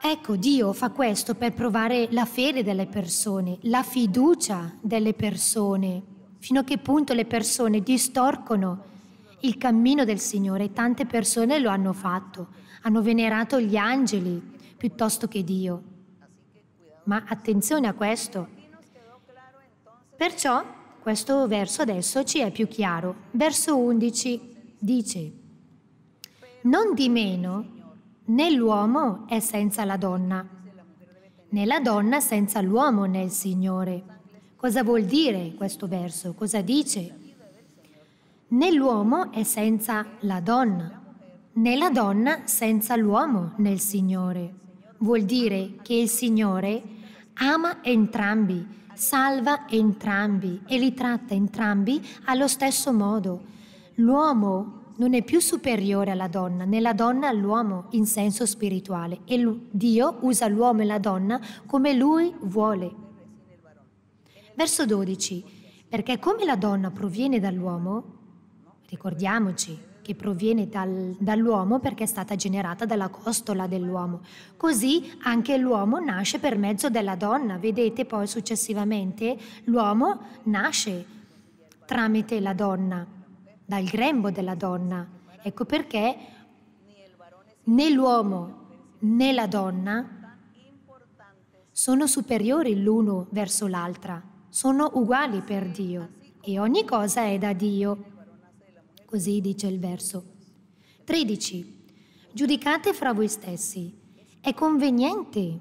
Ecco, Dio fa questo per provare la fede delle persone, la fiducia delle persone fino a che punto le persone distorcono il cammino del Signore. Tante persone lo hanno fatto, hanno venerato gli angeli piuttosto che Dio. Ma attenzione a questo. Perciò questo verso adesso ci è più chiaro. Verso 11 dice, non di meno né l'uomo è senza la donna, né la donna senza l'uomo nel Signore. Cosa vuol dire questo verso? Cosa dice? Né l'uomo è senza la donna, né la donna senza l'uomo nel Signore. Vuol dire che il Signore ama entrambi, salva entrambi e li tratta entrambi allo stesso modo. L'uomo non è più superiore alla donna, né la donna all'uomo in senso spirituale e Dio usa l'uomo e la donna come lui vuole. Verso 12. Perché come la donna proviene dall'uomo, ricordiamoci che proviene dal, dall'uomo perché è stata generata dalla costola dell'uomo, così anche l'uomo nasce per mezzo della donna. Vedete poi successivamente l'uomo nasce tramite la donna, dal grembo della donna. Ecco perché né l'uomo né la donna sono superiori l'uno verso l'altra sono uguali per Dio e ogni cosa è da Dio. Così dice il verso. 13. Giudicate fra voi stessi. È conveniente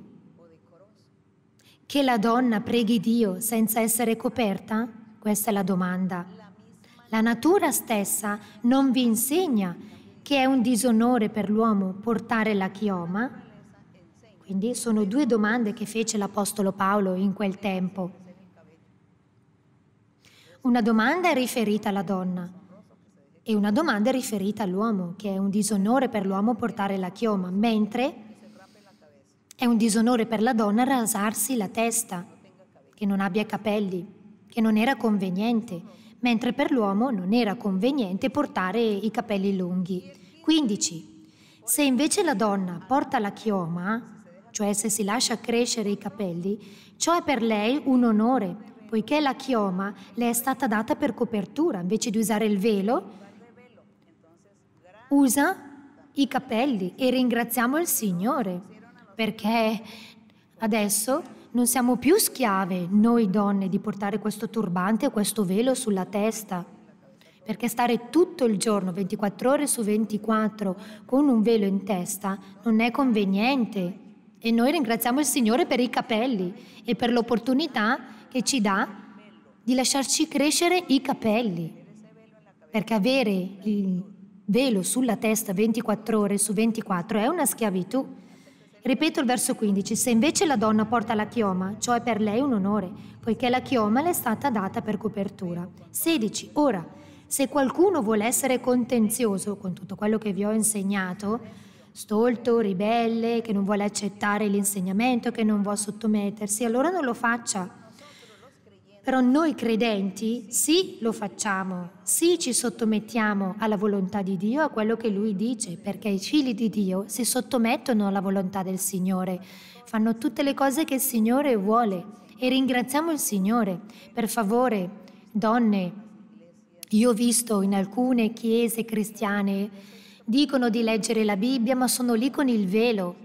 che la donna preghi Dio senza essere coperta? Questa è la domanda. La natura stessa non vi insegna che è un disonore per l'uomo portare la chioma? Quindi sono due domande che fece l'Apostolo Paolo in quel tempo. Una domanda è riferita alla donna e una domanda è riferita all'uomo, che è un disonore per l'uomo portare la chioma, mentre è un disonore per la donna rasarsi la testa, che non abbia capelli, che non era conveniente, mentre per l'uomo non era conveniente portare i capelli lunghi. 15. Se invece la donna porta la chioma, cioè se si lascia crescere i capelli, ciò è per lei un onore, poiché la chioma le è stata data per copertura, invece di usare il velo, usa i capelli e ringraziamo il Signore, perché adesso non siamo più schiave, noi donne, di portare questo turbante o questo velo sulla testa. Perché stare tutto il giorno, 24 ore su 24, con un velo in testa non è conveniente. E noi ringraziamo il Signore per i capelli e per l'opportunità che ci dà di lasciarci crescere i capelli. Perché avere il velo sulla testa 24 ore su 24 è una schiavitù. Ripeto il verso 15, se invece la donna porta la chioma, ciò è per lei un onore, poiché la chioma le è stata data per copertura. 16. Ora, se qualcuno vuole essere contenzioso con tutto quello che vi ho insegnato, stolto, ribelle, che non vuole accettare l'insegnamento, che non vuole sottomettersi, allora non lo faccia però noi credenti sì lo facciamo, sì ci sottomettiamo alla volontà di Dio, a quello che Lui dice, perché i figli di Dio si sottomettono alla volontà del Signore, fanno tutte le cose che il Signore vuole e ringraziamo il Signore. Per favore, donne, io ho visto in alcune chiese cristiane dicono di leggere la Bibbia ma sono lì con il velo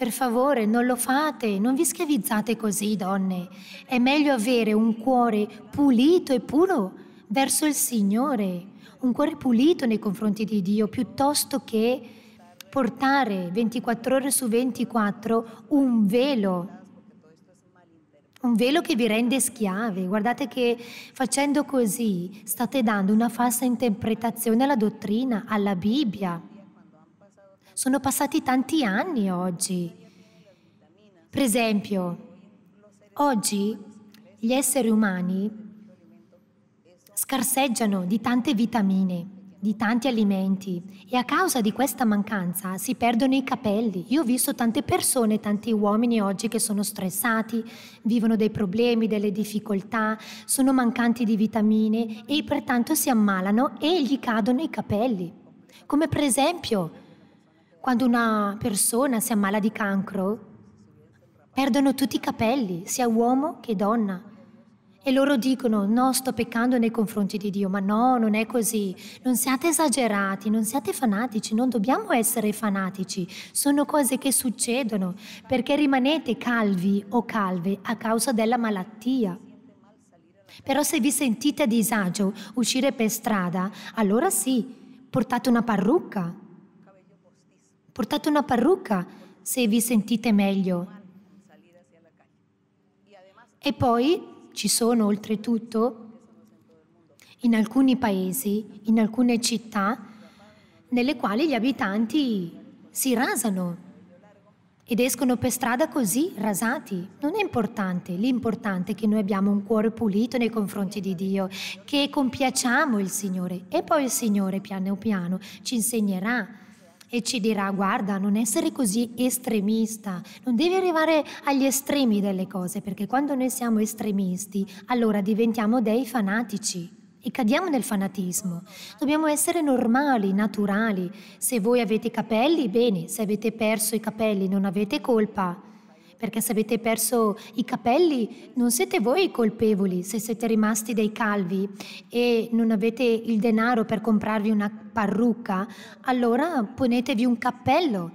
per favore, non lo fate, non vi schiavizzate così, donne. È meglio avere un cuore pulito e puro verso il Signore, un cuore pulito nei confronti di Dio, piuttosto che portare 24 ore su 24 un velo. Un velo che vi rende schiave. Guardate che facendo così state dando una falsa interpretazione alla dottrina, alla Bibbia. Sono passati tanti anni oggi. Per esempio, oggi gli esseri umani scarseggiano di tante vitamine di tanti alimenti e a causa di questa mancanza si perdono i capelli. Io ho visto tante persone, tanti uomini oggi che sono stressati, vivono dei problemi, delle difficoltà, sono mancanti di vitamine e pertanto si ammalano e gli cadono i capelli. Come per esempio quando una persona si ammala di cancro, perdono tutti i capelli, sia uomo che donna. E loro dicono, no, sto peccando nei confronti di Dio, ma no, non è così. Non siate esagerati, non siate fanatici, non dobbiamo essere fanatici. Sono cose che succedono, perché rimanete calvi o calve a causa della malattia. Però se vi sentite a disagio uscire per strada, allora sì, portate una parrucca Portate una parrucca se vi sentite meglio. E poi ci sono oltretutto in alcuni paesi, in alcune città, nelle quali gli abitanti si rasano ed escono per strada così, rasati. Non è importante, l'importante è che noi abbiamo un cuore pulito nei confronti di Dio, che compiacciamo il Signore e poi il Signore piano piano ci insegnerà e ci dirà guarda non essere così estremista, non devi arrivare agli estremi delle cose perché quando noi siamo estremisti allora diventiamo dei fanatici e cadiamo nel fanatismo. Dobbiamo essere normali, naturali. Se voi avete capelli, bene, se avete perso i capelli non avete colpa perché se avete perso i capelli non siete voi i colpevoli se siete rimasti dei calvi e non avete il denaro per comprarvi una parrucca, allora ponetevi un cappello.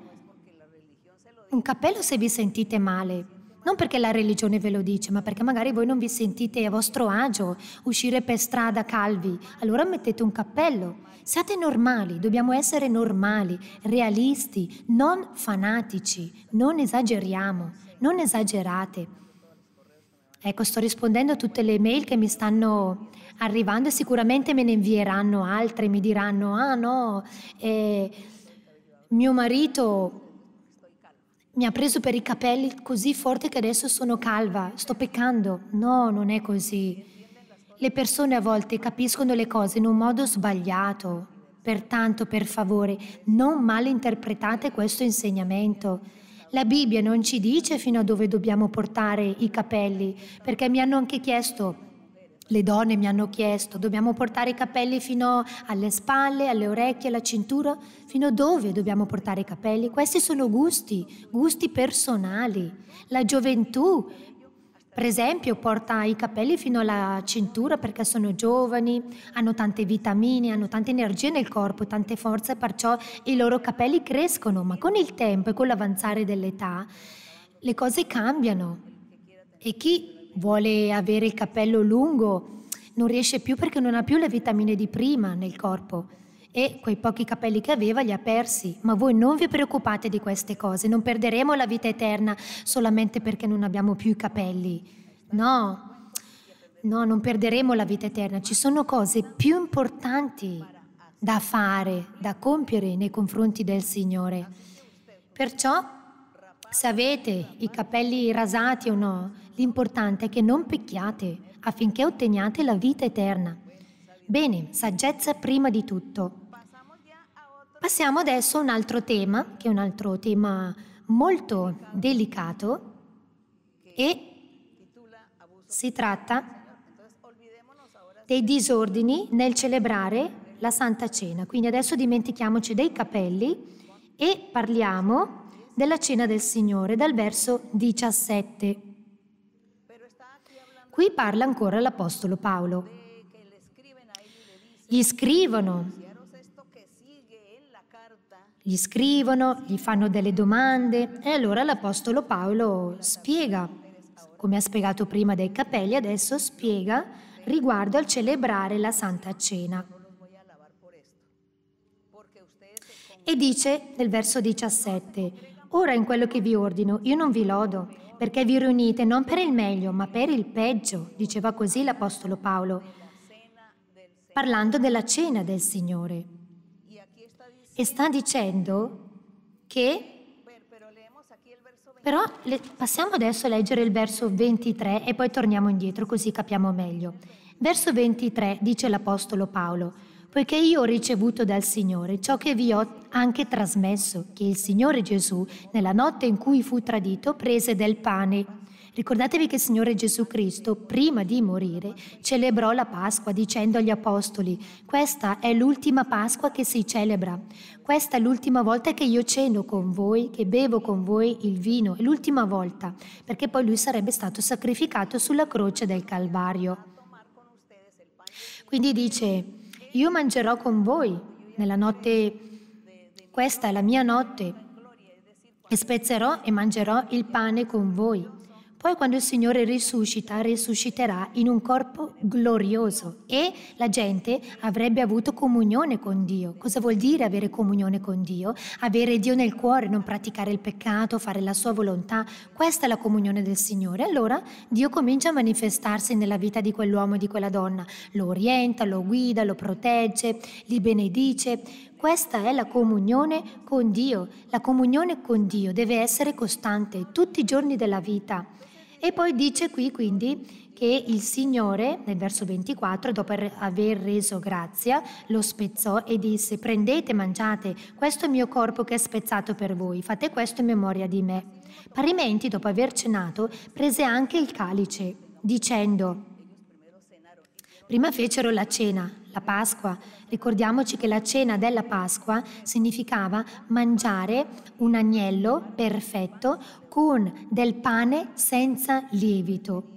Un cappello se vi sentite male, non perché la religione ve lo dice, ma perché magari voi non vi sentite a vostro agio uscire per strada calvi, allora mettete un cappello. Siate normali, dobbiamo essere normali, realisti, non fanatici, non esageriamo non esagerate. Ecco, sto rispondendo a tutte le mail che mi stanno arrivando e sicuramente me ne invieranno altre, mi diranno, ah no, eh, mio marito mi ha preso per i capelli così forte che adesso sono calva, sto peccando. No, non è così. Le persone a volte capiscono le cose in un modo sbagliato. Pertanto, per favore, non malinterpretate questo insegnamento. La Bibbia non ci dice fino a dove dobbiamo portare i capelli, perché mi hanno anche chiesto le donne mi hanno chiesto, dobbiamo portare i capelli fino alle spalle, alle orecchie, alla cintura? Fino a dove dobbiamo portare i capelli? Questi sono gusti, gusti personali. La gioventù per esempio porta i capelli fino alla cintura perché sono giovani, hanno tante vitamine, hanno tanta energia nel corpo, tante forze, perciò i loro capelli crescono, ma con il tempo e con l'avanzare dell'età le cose cambiano e chi vuole avere il capello lungo non riesce più perché non ha più le vitamine di prima nel corpo e quei pochi capelli che aveva li ha persi. Ma voi non vi preoccupate di queste cose, non perderemo la vita eterna solamente perché non abbiamo più i capelli. No, no, non perderemo la vita eterna. Ci sono cose più importanti da fare, da compiere nei confronti del Signore. Perciò, se avete i capelli rasati o no, l'importante è che non picchiate affinché otteniate la vita eterna. Bene, saggezza prima di tutto. Passiamo adesso a un altro tema, che è un altro tema molto delicato e si tratta dei disordini nel celebrare la Santa Cena. Quindi adesso dimentichiamoci dei capelli e parliamo della Cena del Signore dal verso 17. Qui parla ancora l'Apostolo Paolo. Gli scrivono gli scrivono, gli fanno delle domande e allora l'Apostolo Paolo spiega, come ha spiegato prima dei capelli, adesso spiega riguardo al celebrare la Santa Cena. E dice nel verso 17, ora in quello che vi ordino io non vi lodo, perché vi riunite non per il meglio, ma per il peggio, diceva così l'Apostolo Paolo, parlando della cena del Signore e sta dicendo che... Però le... passiamo adesso a leggere il verso 23 e poi torniamo indietro così capiamo meglio. Verso 23 dice l'Apostolo Paolo, poiché io ho ricevuto dal Signore ciò che vi ho anche trasmesso, che il Signore Gesù, nella notte in cui fu tradito, prese del pane Ricordatevi che il Signore Gesù Cristo, prima di morire, celebrò la Pasqua dicendo agli Apostoli, questa è l'ultima Pasqua che si celebra, questa è l'ultima volta che io ceno con voi, che bevo con voi il vino, è l'ultima volta, perché poi lui sarebbe stato sacrificato sulla croce del Calvario. Quindi dice, io mangerò con voi nella notte, questa è la mia notte, e spezzerò e mangerò il pane con voi. Poi quando il Signore risuscita, risusciterà in un corpo glorioso e la gente avrebbe avuto comunione con Dio. Cosa vuol dire avere comunione con Dio? Avere Dio nel cuore, non praticare il peccato, fare la sua volontà. Questa è la comunione del Signore. Allora Dio comincia a manifestarsi nella vita di quell'uomo e di quella donna. Lo orienta, lo guida, lo protegge, li benedice. Questa è la comunione con Dio. La comunione con Dio deve essere costante tutti i giorni della vita. E poi dice qui quindi che il Signore, nel verso 24, dopo aver reso grazia, lo spezzò e disse, prendete, mangiate, questo è il mio corpo che è spezzato per voi, fate questo in memoria di me. Parimenti, dopo aver cenato, prese anche il calice, dicendo, prima fecero la cena, la Pasqua. Ricordiamoci che la cena della Pasqua significava mangiare un agnello perfetto con del pane senza lievito.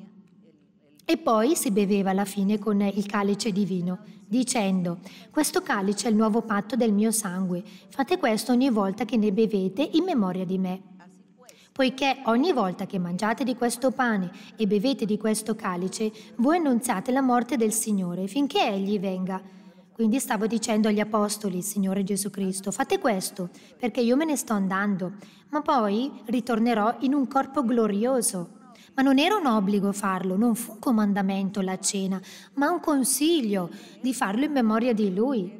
E poi si beveva alla fine con il calice di vino, dicendo, questo calice è il nuovo patto del mio sangue, fate questo ogni volta che ne bevete in memoria di me poiché ogni volta che mangiate di questo pane e bevete di questo calice, voi annunziate la morte del Signore finché Egli venga. Quindi stavo dicendo agli apostoli, Signore Gesù Cristo, fate questo, perché io me ne sto andando, ma poi ritornerò in un corpo glorioso. Ma non era un obbligo farlo, non fu un comandamento la cena, ma un consiglio di farlo in memoria di Lui.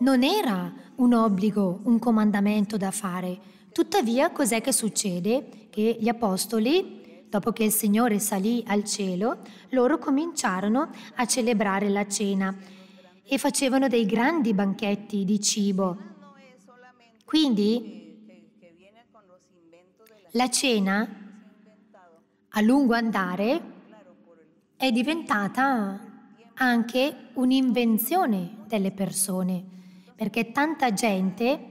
Non era un obbligo, un comandamento da fare, Tuttavia, cos'è che succede? Che gli apostoli, dopo che il Signore salì al cielo, loro cominciarono a celebrare la cena e facevano dei grandi banchetti di cibo. Quindi la cena a lungo andare è diventata anche un'invenzione delle persone, perché tanta gente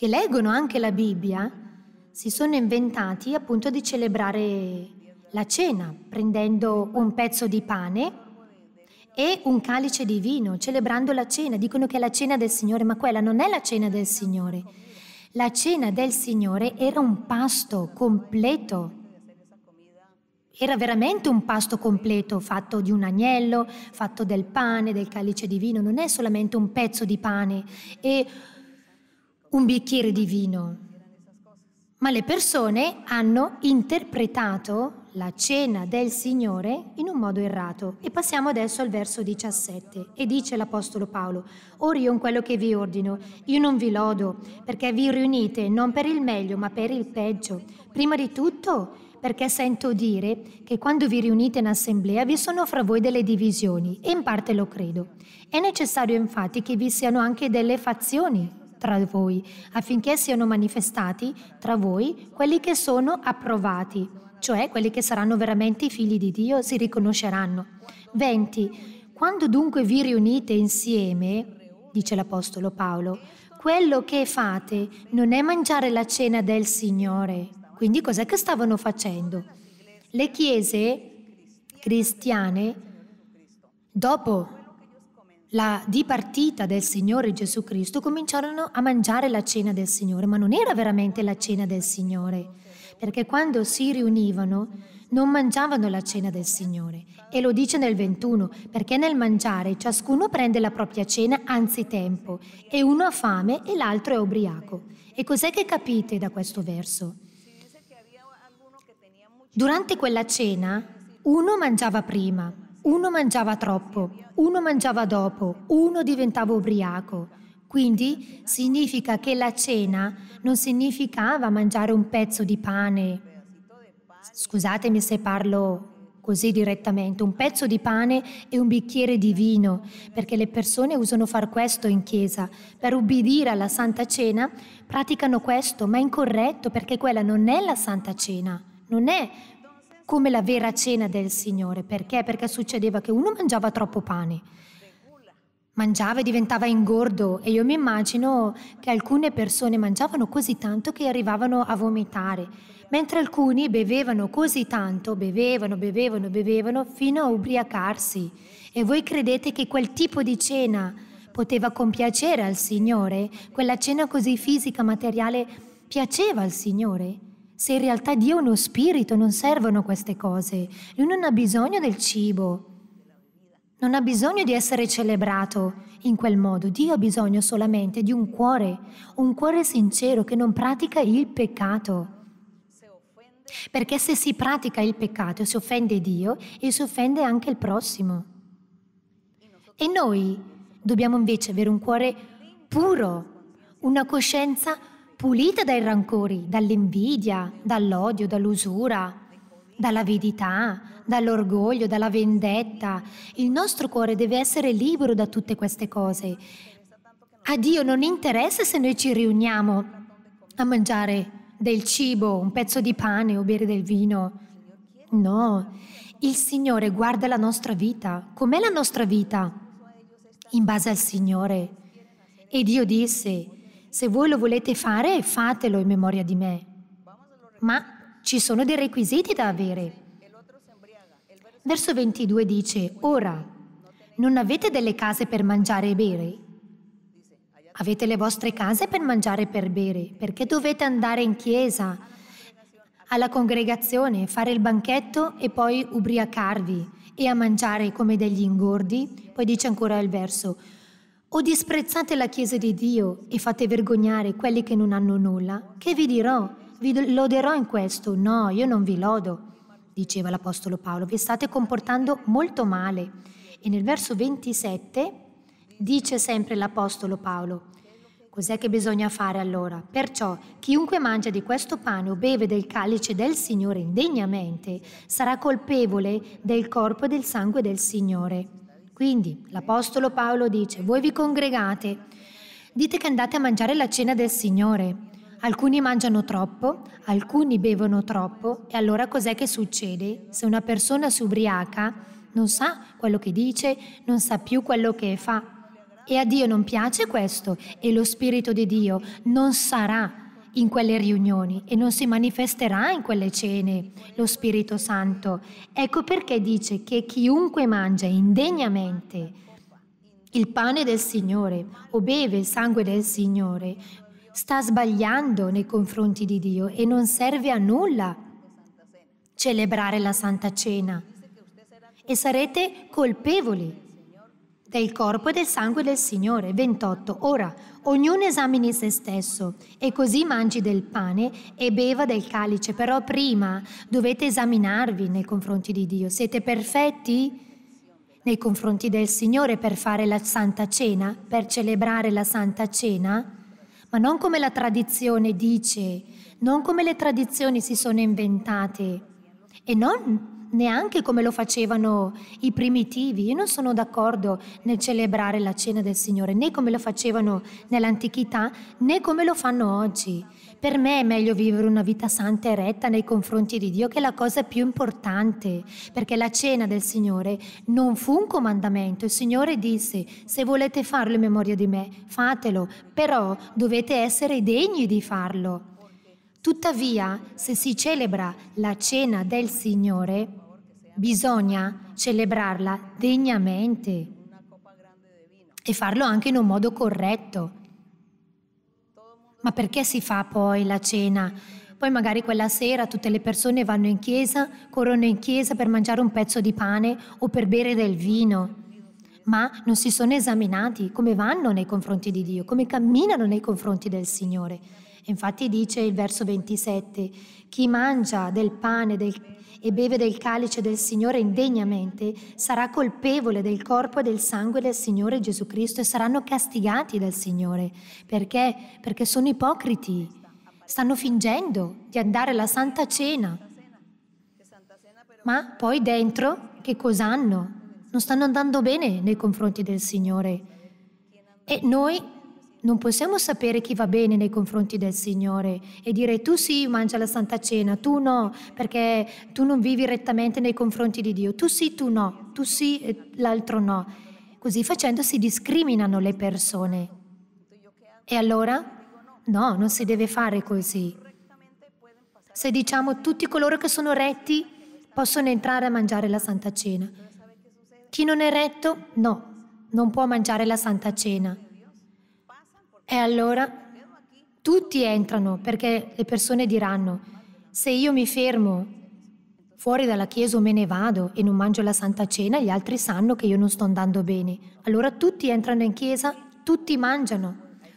che leggono anche la Bibbia, si sono inventati appunto di celebrare la cena prendendo un pezzo di pane e un calice di vino, celebrando la cena. Dicono che è la cena del Signore, ma quella non è la cena del Signore. La cena del Signore era un pasto completo. Era veramente un pasto completo, fatto di un agnello, fatto del pane, del calice di vino, non è solamente un pezzo di pane. E un bicchiere di vino, ma le persone hanno interpretato la cena del Signore in un modo errato. E passiamo adesso al verso 17 e dice l'Apostolo Paolo, Or io in quello che vi ordino, io non vi lodo, perché vi riunite non per il meglio ma per il peggio. Prima di tutto perché sento dire che quando vi riunite in assemblea vi sono fra voi delle divisioni e in parte lo credo. È necessario infatti che vi siano anche delle fazioni tra voi, affinché siano manifestati tra voi quelli che sono approvati, cioè quelli che saranno veramente i figli di Dio, si riconosceranno. 20. Quando dunque vi riunite insieme, dice l'Apostolo Paolo, quello che fate non è mangiare la cena del Signore. Quindi cos'è che stavano facendo? Le chiese cristiane, dopo la dipartita del Signore Gesù Cristo, cominciarono a mangiare la cena del Signore, ma non era veramente la cena del Signore, perché quando si riunivano non mangiavano la cena del Signore. E lo dice nel 21, perché nel mangiare ciascuno prende la propria cena anzitempo, e uno ha fame e l'altro è ubriaco. E cos'è che capite da questo verso? Durante quella cena uno mangiava prima, uno mangiava troppo, uno mangiava dopo, uno diventava ubriaco. Quindi significa che la cena non significava mangiare un pezzo di pane. Scusatemi se parlo così direttamente, un pezzo di pane e un bicchiere di vino, perché le persone usano far questo in chiesa. Per ubbidire alla Santa Cena praticano questo, ma è incorretto perché quella non è la Santa Cena, non è come la vera cena del Signore. Perché? Perché succedeva che uno mangiava troppo pane, mangiava e diventava ingordo e io mi immagino che alcune persone mangiavano così tanto che arrivavano a vomitare, mentre alcuni bevevano così tanto, bevevano, bevevano, bevevano fino a ubriacarsi. E voi credete che quel tipo di cena poteva compiacere al Signore? Quella cena così fisica, materiale, piaceva al Signore? se in realtà Dio è uno spirito, non servono queste cose. Lui non ha bisogno del cibo, non ha bisogno di essere celebrato in quel modo. Dio ha bisogno solamente di un cuore, un cuore sincero che non pratica il peccato. Perché se si pratica il peccato si offende Dio e si offende anche il prossimo. E noi dobbiamo invece avere un cuore puro, una coscienza pulita dai rancori, dall'invidia, dall'odio, dall'usura, dall'avidità, dall'orgoglio, dalla vendetta. Il nostro cuore deve essere libero da tutte queste cose. A Dio non interessa se noi ci riuniamo a mangiare del cibo, un pezzo di pane o bere del vino. No, il Signore guarda la nostra vita. Com'è la nostra vita? In base al Signore. E Dio disse, se voi lo volete fare, fatelo in memoria di me. Ma ci sono dei requisiti da avere. Verso 22 dice, ora, non avete delle case per mangiare e bere? Avete le vostre case per mangiare e per bere, perché dovete andare in chiesa, alla congregazione, fare il banchetto e poi ubriacarvi e a mangiare come degli ingordi. Poi dice ancora il verso, o disprezzate la Chiesa di Dio e fate vergognare quelli che non hanno nulla, che vi dirò? Vi loderò in questo? No, io non vi lodo, diceva l'Apostolo Paolo, vi state comportando molto male. E nel verso 27 dice sempre l'Apostolo Paolo, cos'è che bisogna fare allora? Perciò chiunque mangia di questo pane o beve del calice del Signore indegnamente sarà colpevole del corpo e del sangue del Signore. Quindi l'Apostolo Paolo dice, voi vi congregate, dite che andate a mangiare la cena del Signore. Alcuni mangiano troppo, alcuni bevono troppo e allora cos'è che succede? Se una persona si ubriaca non sa quello che dice, non sa più quello che fa. E a Dio non piace questo e lo Spirito di Dio non sarà in quelle riunioni e non si manifesterà in quelle cene lo Spirito Santo. Ecco perché dice che chiunque mangia indegnamente il pane del Signore o beve il sangue del Signore sta sbagliando nei confronti di Dio e non serve a nulla celebrare la Santa Cena e sarete colpevoli del corpo e del sangue del Signore. 28. Ora, ognuno esamini se stesso e così mangi del pane e beva del calice, però prima dovete esaminarvi nei confronti di Dio. Siete perfetti? Nei confronti del Signore per fare la Santa Cena, per celebrare la Santa Cena? Ma non come la tradizione dice, non come le tradizioni si sono inventate e non neanche come lo facevano i primitivi. Io non sono d'accordo nel celebrare la cena del Signore, né come lo facevano nell'antichità, né come lo fanno oggi. Per me è meglio vivere una vita santa e retta nei confronti di Dio, che è la cosa più importante, perché la cena del Signore non fu un comandamento. Il Signore disse, se volete farlo in memoria di me, fatelo, però dovete essere degni di farlo. Tuttavia, se si celebra la cena del Signore, bisogna celebrarla degnamente e farlo anche in un modo corretto. Ma perché si fa poi la cena? Poi magari quella sera tutte le persone vanno in chiesa, corrono in chiesa per mangiare un pezzo di pane o per bere del vino ma non si sono esaminati come vanno nei confronti di Dio, come camminano nei confronti del Signore. Infatti dice il verso 27, chi mangia del pane del, e beve del calice del Signore indegnamente sarà colpevole del corpo e del sangue del Signore Gesù Cristo e saranno castigati dal Signore. Perché? Perché sono ipocriti, stanno fingendo di andare alla Santa Cena. Ma poi dentro che cosa hanno? Non stanno andando bene nei confronti del Signore. E noi non possiamo sapere chi va bene nei confronti del Signore e dire tu sì mangia la Santa Cena, tu no, perché tu non vivi rettamente nei confronti di Dio, tu sì, tu no, tu sì, e l'altro no. Così facendo si discriminano le persone. E allora? No, non si deve fare così. Se diciamo tutti coloro che sono retti possono entrare a mangiare la Santa Cena. Chi non è retto, no, non può mangiare la Santa Cena e allora tutti entrano perché le persone diranno, se io mi fermo fuori dalla chiesa o me ne vado e non mangio la santa cena, gli altri sanno che io non sto andando bene. Allora tutti entrano in chiesa, tutti mangiano,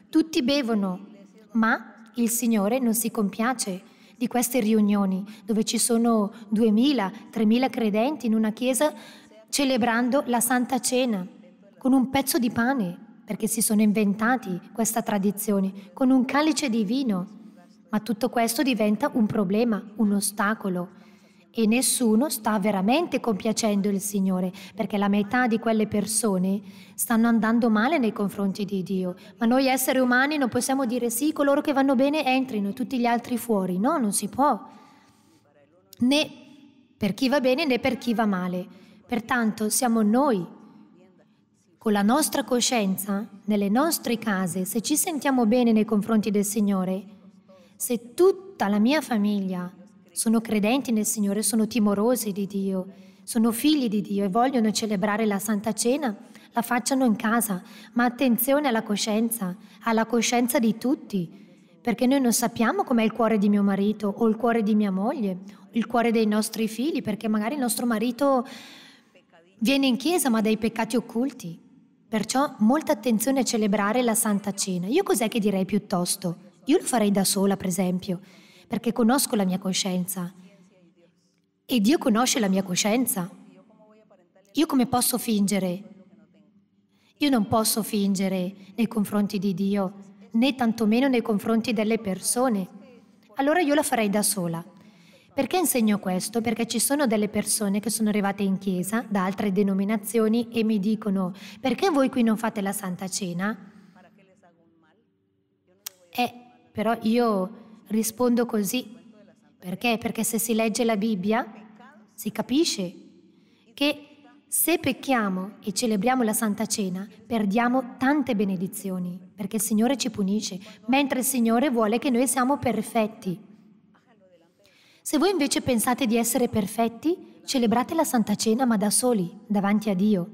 tutti bevono, ma il Signore non si compiace di queste riunioni dove ci sono 2.000, 3.000 credenti in una chiesa celebrando la santa cena con un pezzo di pane perché si sono inventati questa tradizione con un calice di vino. Ma tutto questo diventa un problema, un ostacolo. E nessuno sta veramente compiacendo il Signore, perché la metà di quelle persone stanno andando male nei confronti di Dio. Ma noi esseri umani non possiamo dire sì, coloro che vanno bene entrino, e tutti gli altri fuori. No, non si può. Né per chi va bene né per chi va male. Pertanto siamo noi con la nostra coscienza, nelle nostre case, se ci sentiamo bene nei confronti del Signore, se tutta la mia famiglia sono credenti nel Signore, sono timorosi di Dio, sono figli di Dio e vogliono celebrare la Santa Cena, la facciano in casa, ma attenzione alla coscienza, alla coscienza di tutti, perché noi non sappiamo com'è il cuore di mio marito o il cuore di mia moglie, il cuore dei nostri figli, perché magari il nostro marito viene in chiesa ma ha dei peccati occulti Perciò molta attenzione a celebrare la Santa Cena. Io cos'è che direi piuttosto? Io lo farei da sola, per esempio, perché conosco la mia coscienza. E Dio conosce la mia coscienza. Io come posso fingere? Io non posso fingere nei confronti di Dio, né tantomeno nei confronti delle persone. Allora io la farei da sola. Perché insegno questo? Perché ci sono delle persone che sono arrivate in chiesa da altre denominazioni e mi dicono perché voi qui non fate la Santa Cena? Eh, però io rispondo così. Perché? Perché se si legge la Bibbia si capisce che se pecchiamo e celebriamo la Santa Cena, perdiamo tante benedizioni, perché il Signore ci punisce, mentre il Signore vuole che noi siamo perfetti. Se voi invece pensate di essere perfetti, celebrate la Santa Cena ma da soli, davanti a Dio.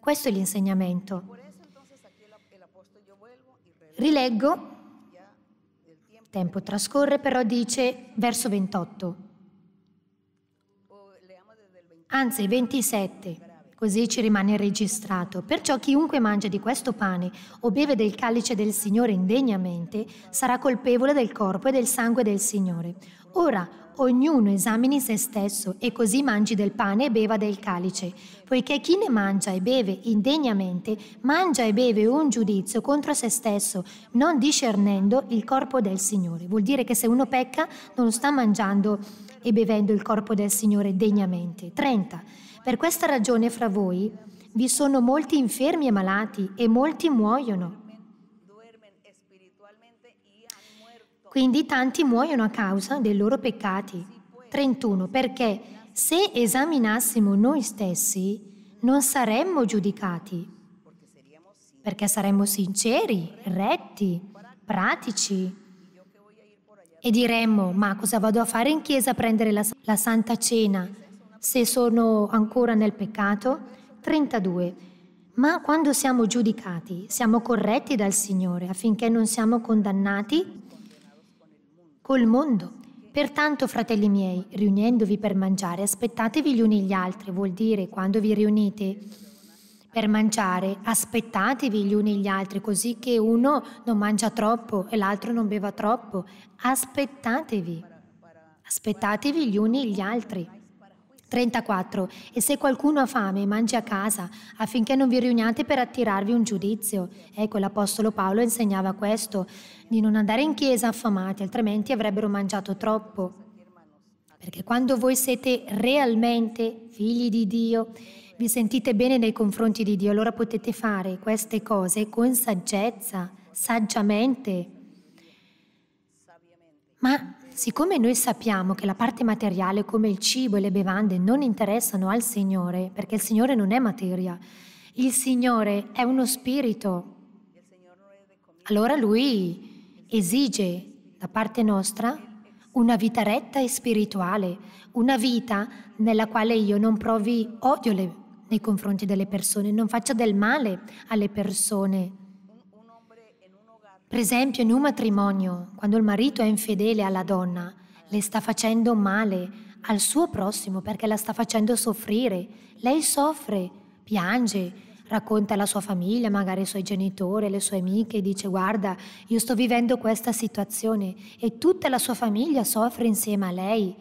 Questo è l'insegnamento. Rileggo. Il tempo trascorre, però dice verso 28. Anzi, 27 così ci rimane registrato. Perciò chiunque mangia di questo pane o beve del calice del Signore indegnamente sarà colpevole del corpo e del sangue del Signore. Ora ognuno esamini se stesso e così mangi del pane e beva del calice, poiché chi ne mangia e beve indegnamente mangia e beve un giudizio contro se stesso, non discernendo il corpo del Signore. Vuol dire che se uno pecca non sta mangiando e bevendo il corpo del Signore degnamente. 30 per questa ragione fra voi vi sono molti infermi e malati e molti muoiono. Quindi tanti muoiono a causa dei loro peccati. 31. Perché se esaminassimo noi stessi non saremmo giudicati, perché saremmo sinceri, retti, pratici e diremmo ma cosa vado a fare in chiesa a prendere la, la santa cena? se sono ancora nel peccato, 32. Ma quando siamo giudicati, siamo corretti dal Signore affinché non siamo condannati col mondo. Pertanto, fratelli miei, riunendovi per mangiare, aspettatevi gli uni gli altri, vuol dire quando vi riunite per mangiare, aspettatevi gli uni gli altri, così che uno non mangia troppo e l'altro non beva troppo. Aspettatevi, aspettatevi gli uni gli altri. 34. E se qualcuno ha fame, mangi a casa, affinché non vi riuniate per attirarvi un giudizio. Ecco, l'Apostolo Paolo insegnava questo, di non andare in chiesa affamati, altrimenti avrebbero mangiato troppo. Perché quando voi siete realmente figli di Dio, vi sentite bene nei confronti di Dio, allora potete fare queste cose con saggezza, saggiamente. Ma Siccome noi sappiamo che la parte materiale come il cibo e le bevande non interessano al Signore, perché il Signore non è materia, il Signore è uno spirito, allora Lui esige da parte nostra una vita retta e spirituale, una vita nella quale io non provi odio nei confronti delle persone, non faccia del male alle persone per esempio, in un matrimonio, quando il marito è infedele alla donna, le sta facendo male al suo prossimo perché la sta facendo soffrire. Lei soffre, piange, racconta alla sua famiglia, magari ai suoi genitori, alle sue amiche, dice guarda, io sto vivendo questa situazione e tutta la sua famiglia soffre insieme a lei.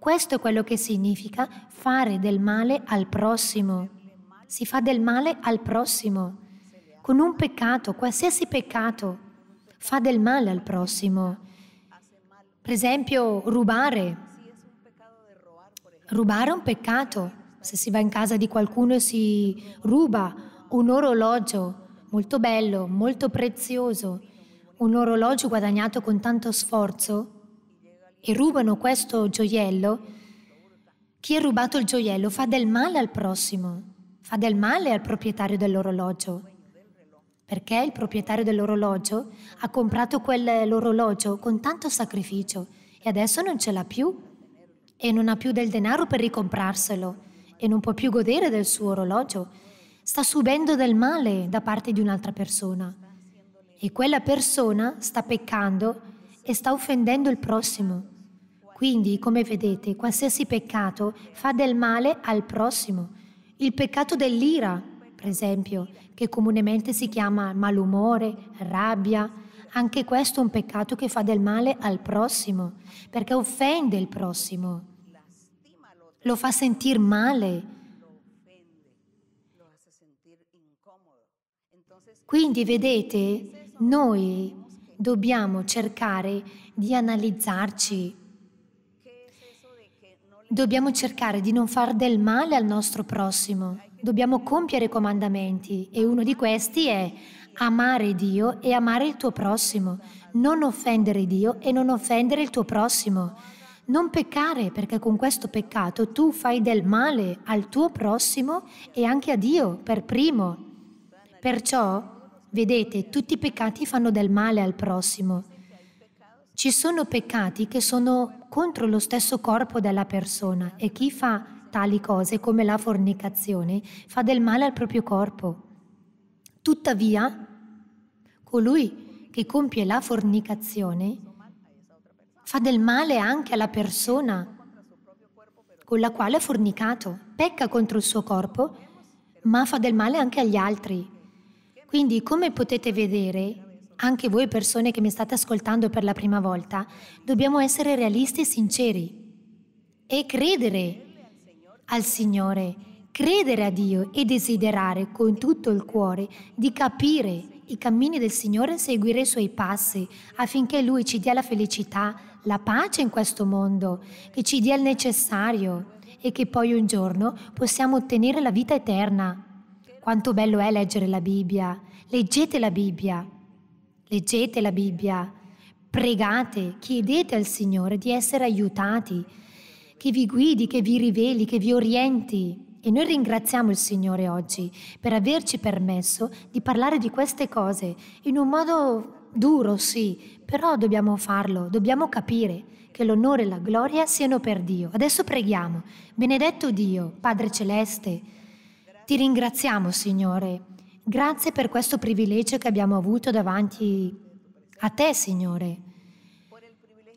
Questo è quello che significa fare del male al prossimo. Si fa del male al prossimo. Con un peccato, qualsiasi peccato, fa del male al prossimo. Per esempio, rubare. Rubare è un peccato. Se si va in casa di qualcuno e si ruba un orologio molto bello, molto prezioso, un orologio guadagnato con tanto sforzo, e rubano questo gioiello, chi ha rubato il gioiello fa del male al prossimo, fa del male al proprietario dell'orologio perché il proprietario dell'orologio ha comprato quell'orologio con tanto sacrificio e adesso non ce l'ha più e non ha più del denaro per ricomprarselo e non può più godere del suo orologio. Sta subendo del male da parte di un'altra persona e quella persona sta peccando e sta offendendo il prossimo. Quindi, come vedete, qualsiasi peccato fa del male al prossimo. Il peccato dell'ira per esempio, che comunemente si chiama malumore, rabbia, anche questo è un peccato che fa del male al prossimo, perché offende il prossimo, lo fa sentire male. Quindi vedete, noi dobbiamo cercare di analizzarci, dobbiamo cercare di non far del male al nostro prossimo dobbiamo compiere i comandamenti e uno di questi è amare Dio e amare il tuo prossimo, non offendere Dio e non offendere il tuo prossimo. Non peccare perché con questo peccato tu fai del male al tuo prossimo e anche a Dio per primo. Perciò, vedete, tutti i peccati fanno del male al prossimo. Ci sono peccati che sono contro lo stesso corpo della persona e chi fa tali cose come la fornicazione fa del male al proprio corpo. Tuttavia, colui che compie la fornicazione fa del male anche alla persona con la quale ha fornicato, pecca contro il suo corpo, ma fa del male anche agli altri. Quindi, come potete vedere, anche voi persone che mi state ascoltando per la prima volta, dobbiamo essere realisti e sinceri e credere al Signore, credere a Dio e desiderare con tutto il cuore di capire i cammini del Signore e seguire i suoi passi affinché Lui ci dia la felicità, la pace in questo mondo, che ci dia il necessario e che poi un giorno possiamo ottenere la vita eterna. Quanto bello è leggere la Bibbia. Leggete la Bibbia. Leggete la Bibbia. Pregate, chiedete al Signore di essere aiutati che vi guidi, che vi riveli, che vi orienti. E noi ringraziamo il Signore oggi per averci permesso di parlare di queste cose in un modo duro, sì, però dobbiamo farlo, dobbiamo capire che l'onore e la gloria siano per Dio. Adesso preghiamo. Benedetto Dio, Padre Celeste, ti ringraziamo, Signore. Grazie per questo privilegio che abbiamo avuto davanti a te, Signore.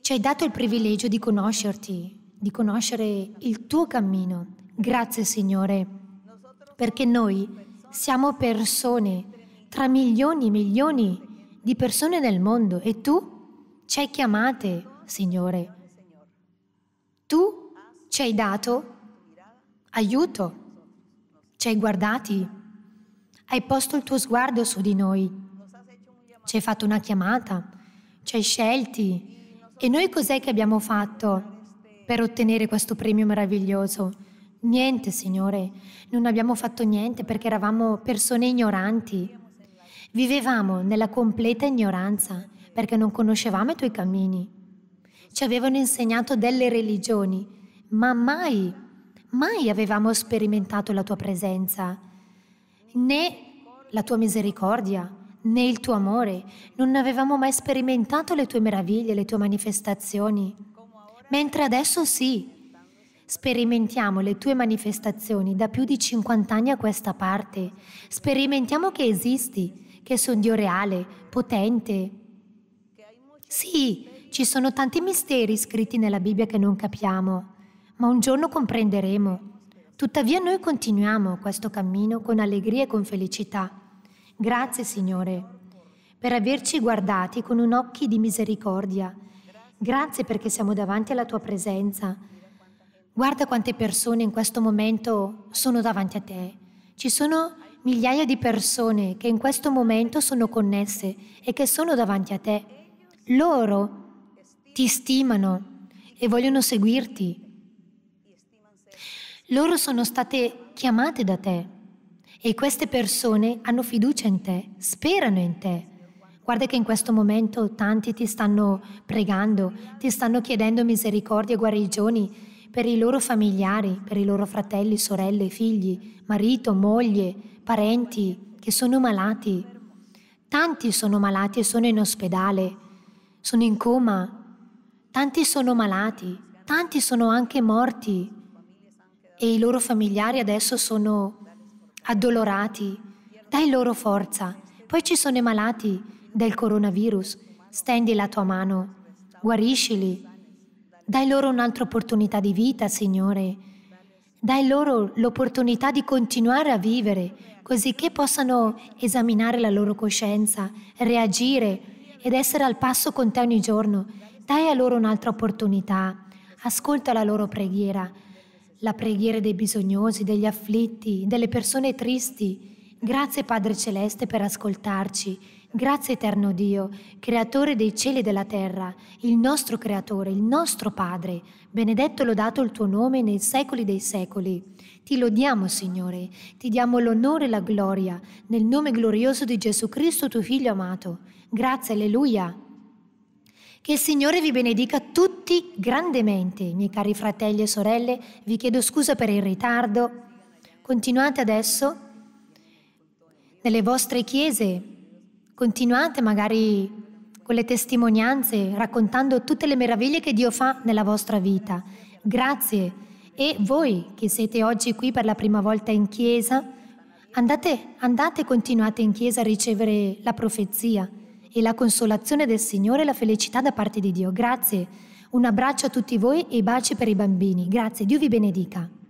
Ci hai dato il privilegio di conoscerti, di conoscere il tuo cammino. Grazie Signore, perché noi siamo persone tra milioni e milioni di persone nel mondo e tu ci hai chiamate, Signore. Tu ci hai dato aiuto, ci hai guardati, hai posto il tuo sguardo su di noi, ci hai fatto una chiamata, ci hai scelti. E noi cos'è che abbiamo fatto? per ottenere questo premio meraviglioso. Niente, Signore, non abbiamo fatto niente perché eravamo persone ignoranti. Vivevamo nella completa ignoranza perché non conoscevamo i tuoi cammini. Ci avevano insegnato delle religioni, ma mai, mai avevamo sperimentato la tua presenza, né la tua misericordia, né il tuo amore. Non avevamo mai sperimentato le tue meraviglie, le tue manifestazioni mentre adesso sì. Sperimentiamo le tue manifestazioni da più di 50 anni a questa parte. Sperimentiamo che esisti, che sei un Dio reale, potente. Sì, ci sono tanti misteri scritti nella Bibbia che non capiamo, ma un giorno comprenderemo. Tuttavia noi continuiamo questo cammino con allegria e con felicità. Grazie Signore per averci guardati con un occhio di misericordia Grazie perché siamo davanti alla tua presenza. Guarda quante persone in questo momento sono davanti a te. Ci sono migliaia di persone che in questo momento sono connesse e che sono davanti a te. Loro ti stimano e vogliono seguirti. Loro sono state chiamate da te e queste persone hanno fiducia in te, sperano in te Guarda che in questo momento tanti ti stanno pregando, ti stanno chiedendo misericordia e guarigioni per i loro familiari, per i loro fratelli, sorelle, figli, marito, moglie, parenti che sono malati. Tanti sono malati e sono in ospedale, sono in coma, tanti sono malati, tanti sono anche morti e i loro familiari adesso sono addolorati. Dai loro forza. Poi ci sono i malati del coronavirus, stendi la tua mano, guariscili, dai loro un'altra opportunità di vita, Signore. Dai loro l'opportunità di continuare a vivere, così che possano esaminare la loro coscienza, reagire ed essere al passo con te ogni giorno. Dai a loro un'altra opportunità. Ascolta la loro preghiera, la preghiera dei bisognosi, degli afflitti, delle persone tristi. Grazie Padre Celeste per ascoltarci Grazie eterno Dio, creatore dei cieli e della terra, il nostro creatore, il nostro Padre, benedetto e lodato il tuo nome nei secoli dei secoli. Ti lodiamo, Signore, ti diamo l'onore e la gloria, nel nome glorioso di Gesù Cristo, tuo Figlio amato. Grazie, alleluia. Che il Signore vi benedica tutti grandemente, miei cari fratelli e sorelle, vi chiedo scusa per il ritardo. Continuate adesso nelle vostre chiese Continuate magari con le testimonianze, raccontando tutte le meraviglie che Dio fa nella vostra vita. Grazie. E voi che siete oggi qui per la prima volta in chiesa, andate, andate, continuate in chiesa a ricevere la profezia e la consolazione del Signore e la felicità da parte di Dio. Grazie. Un abbraccio a tutti voi e baci per i bambini. Grazie. Dio vi benedica.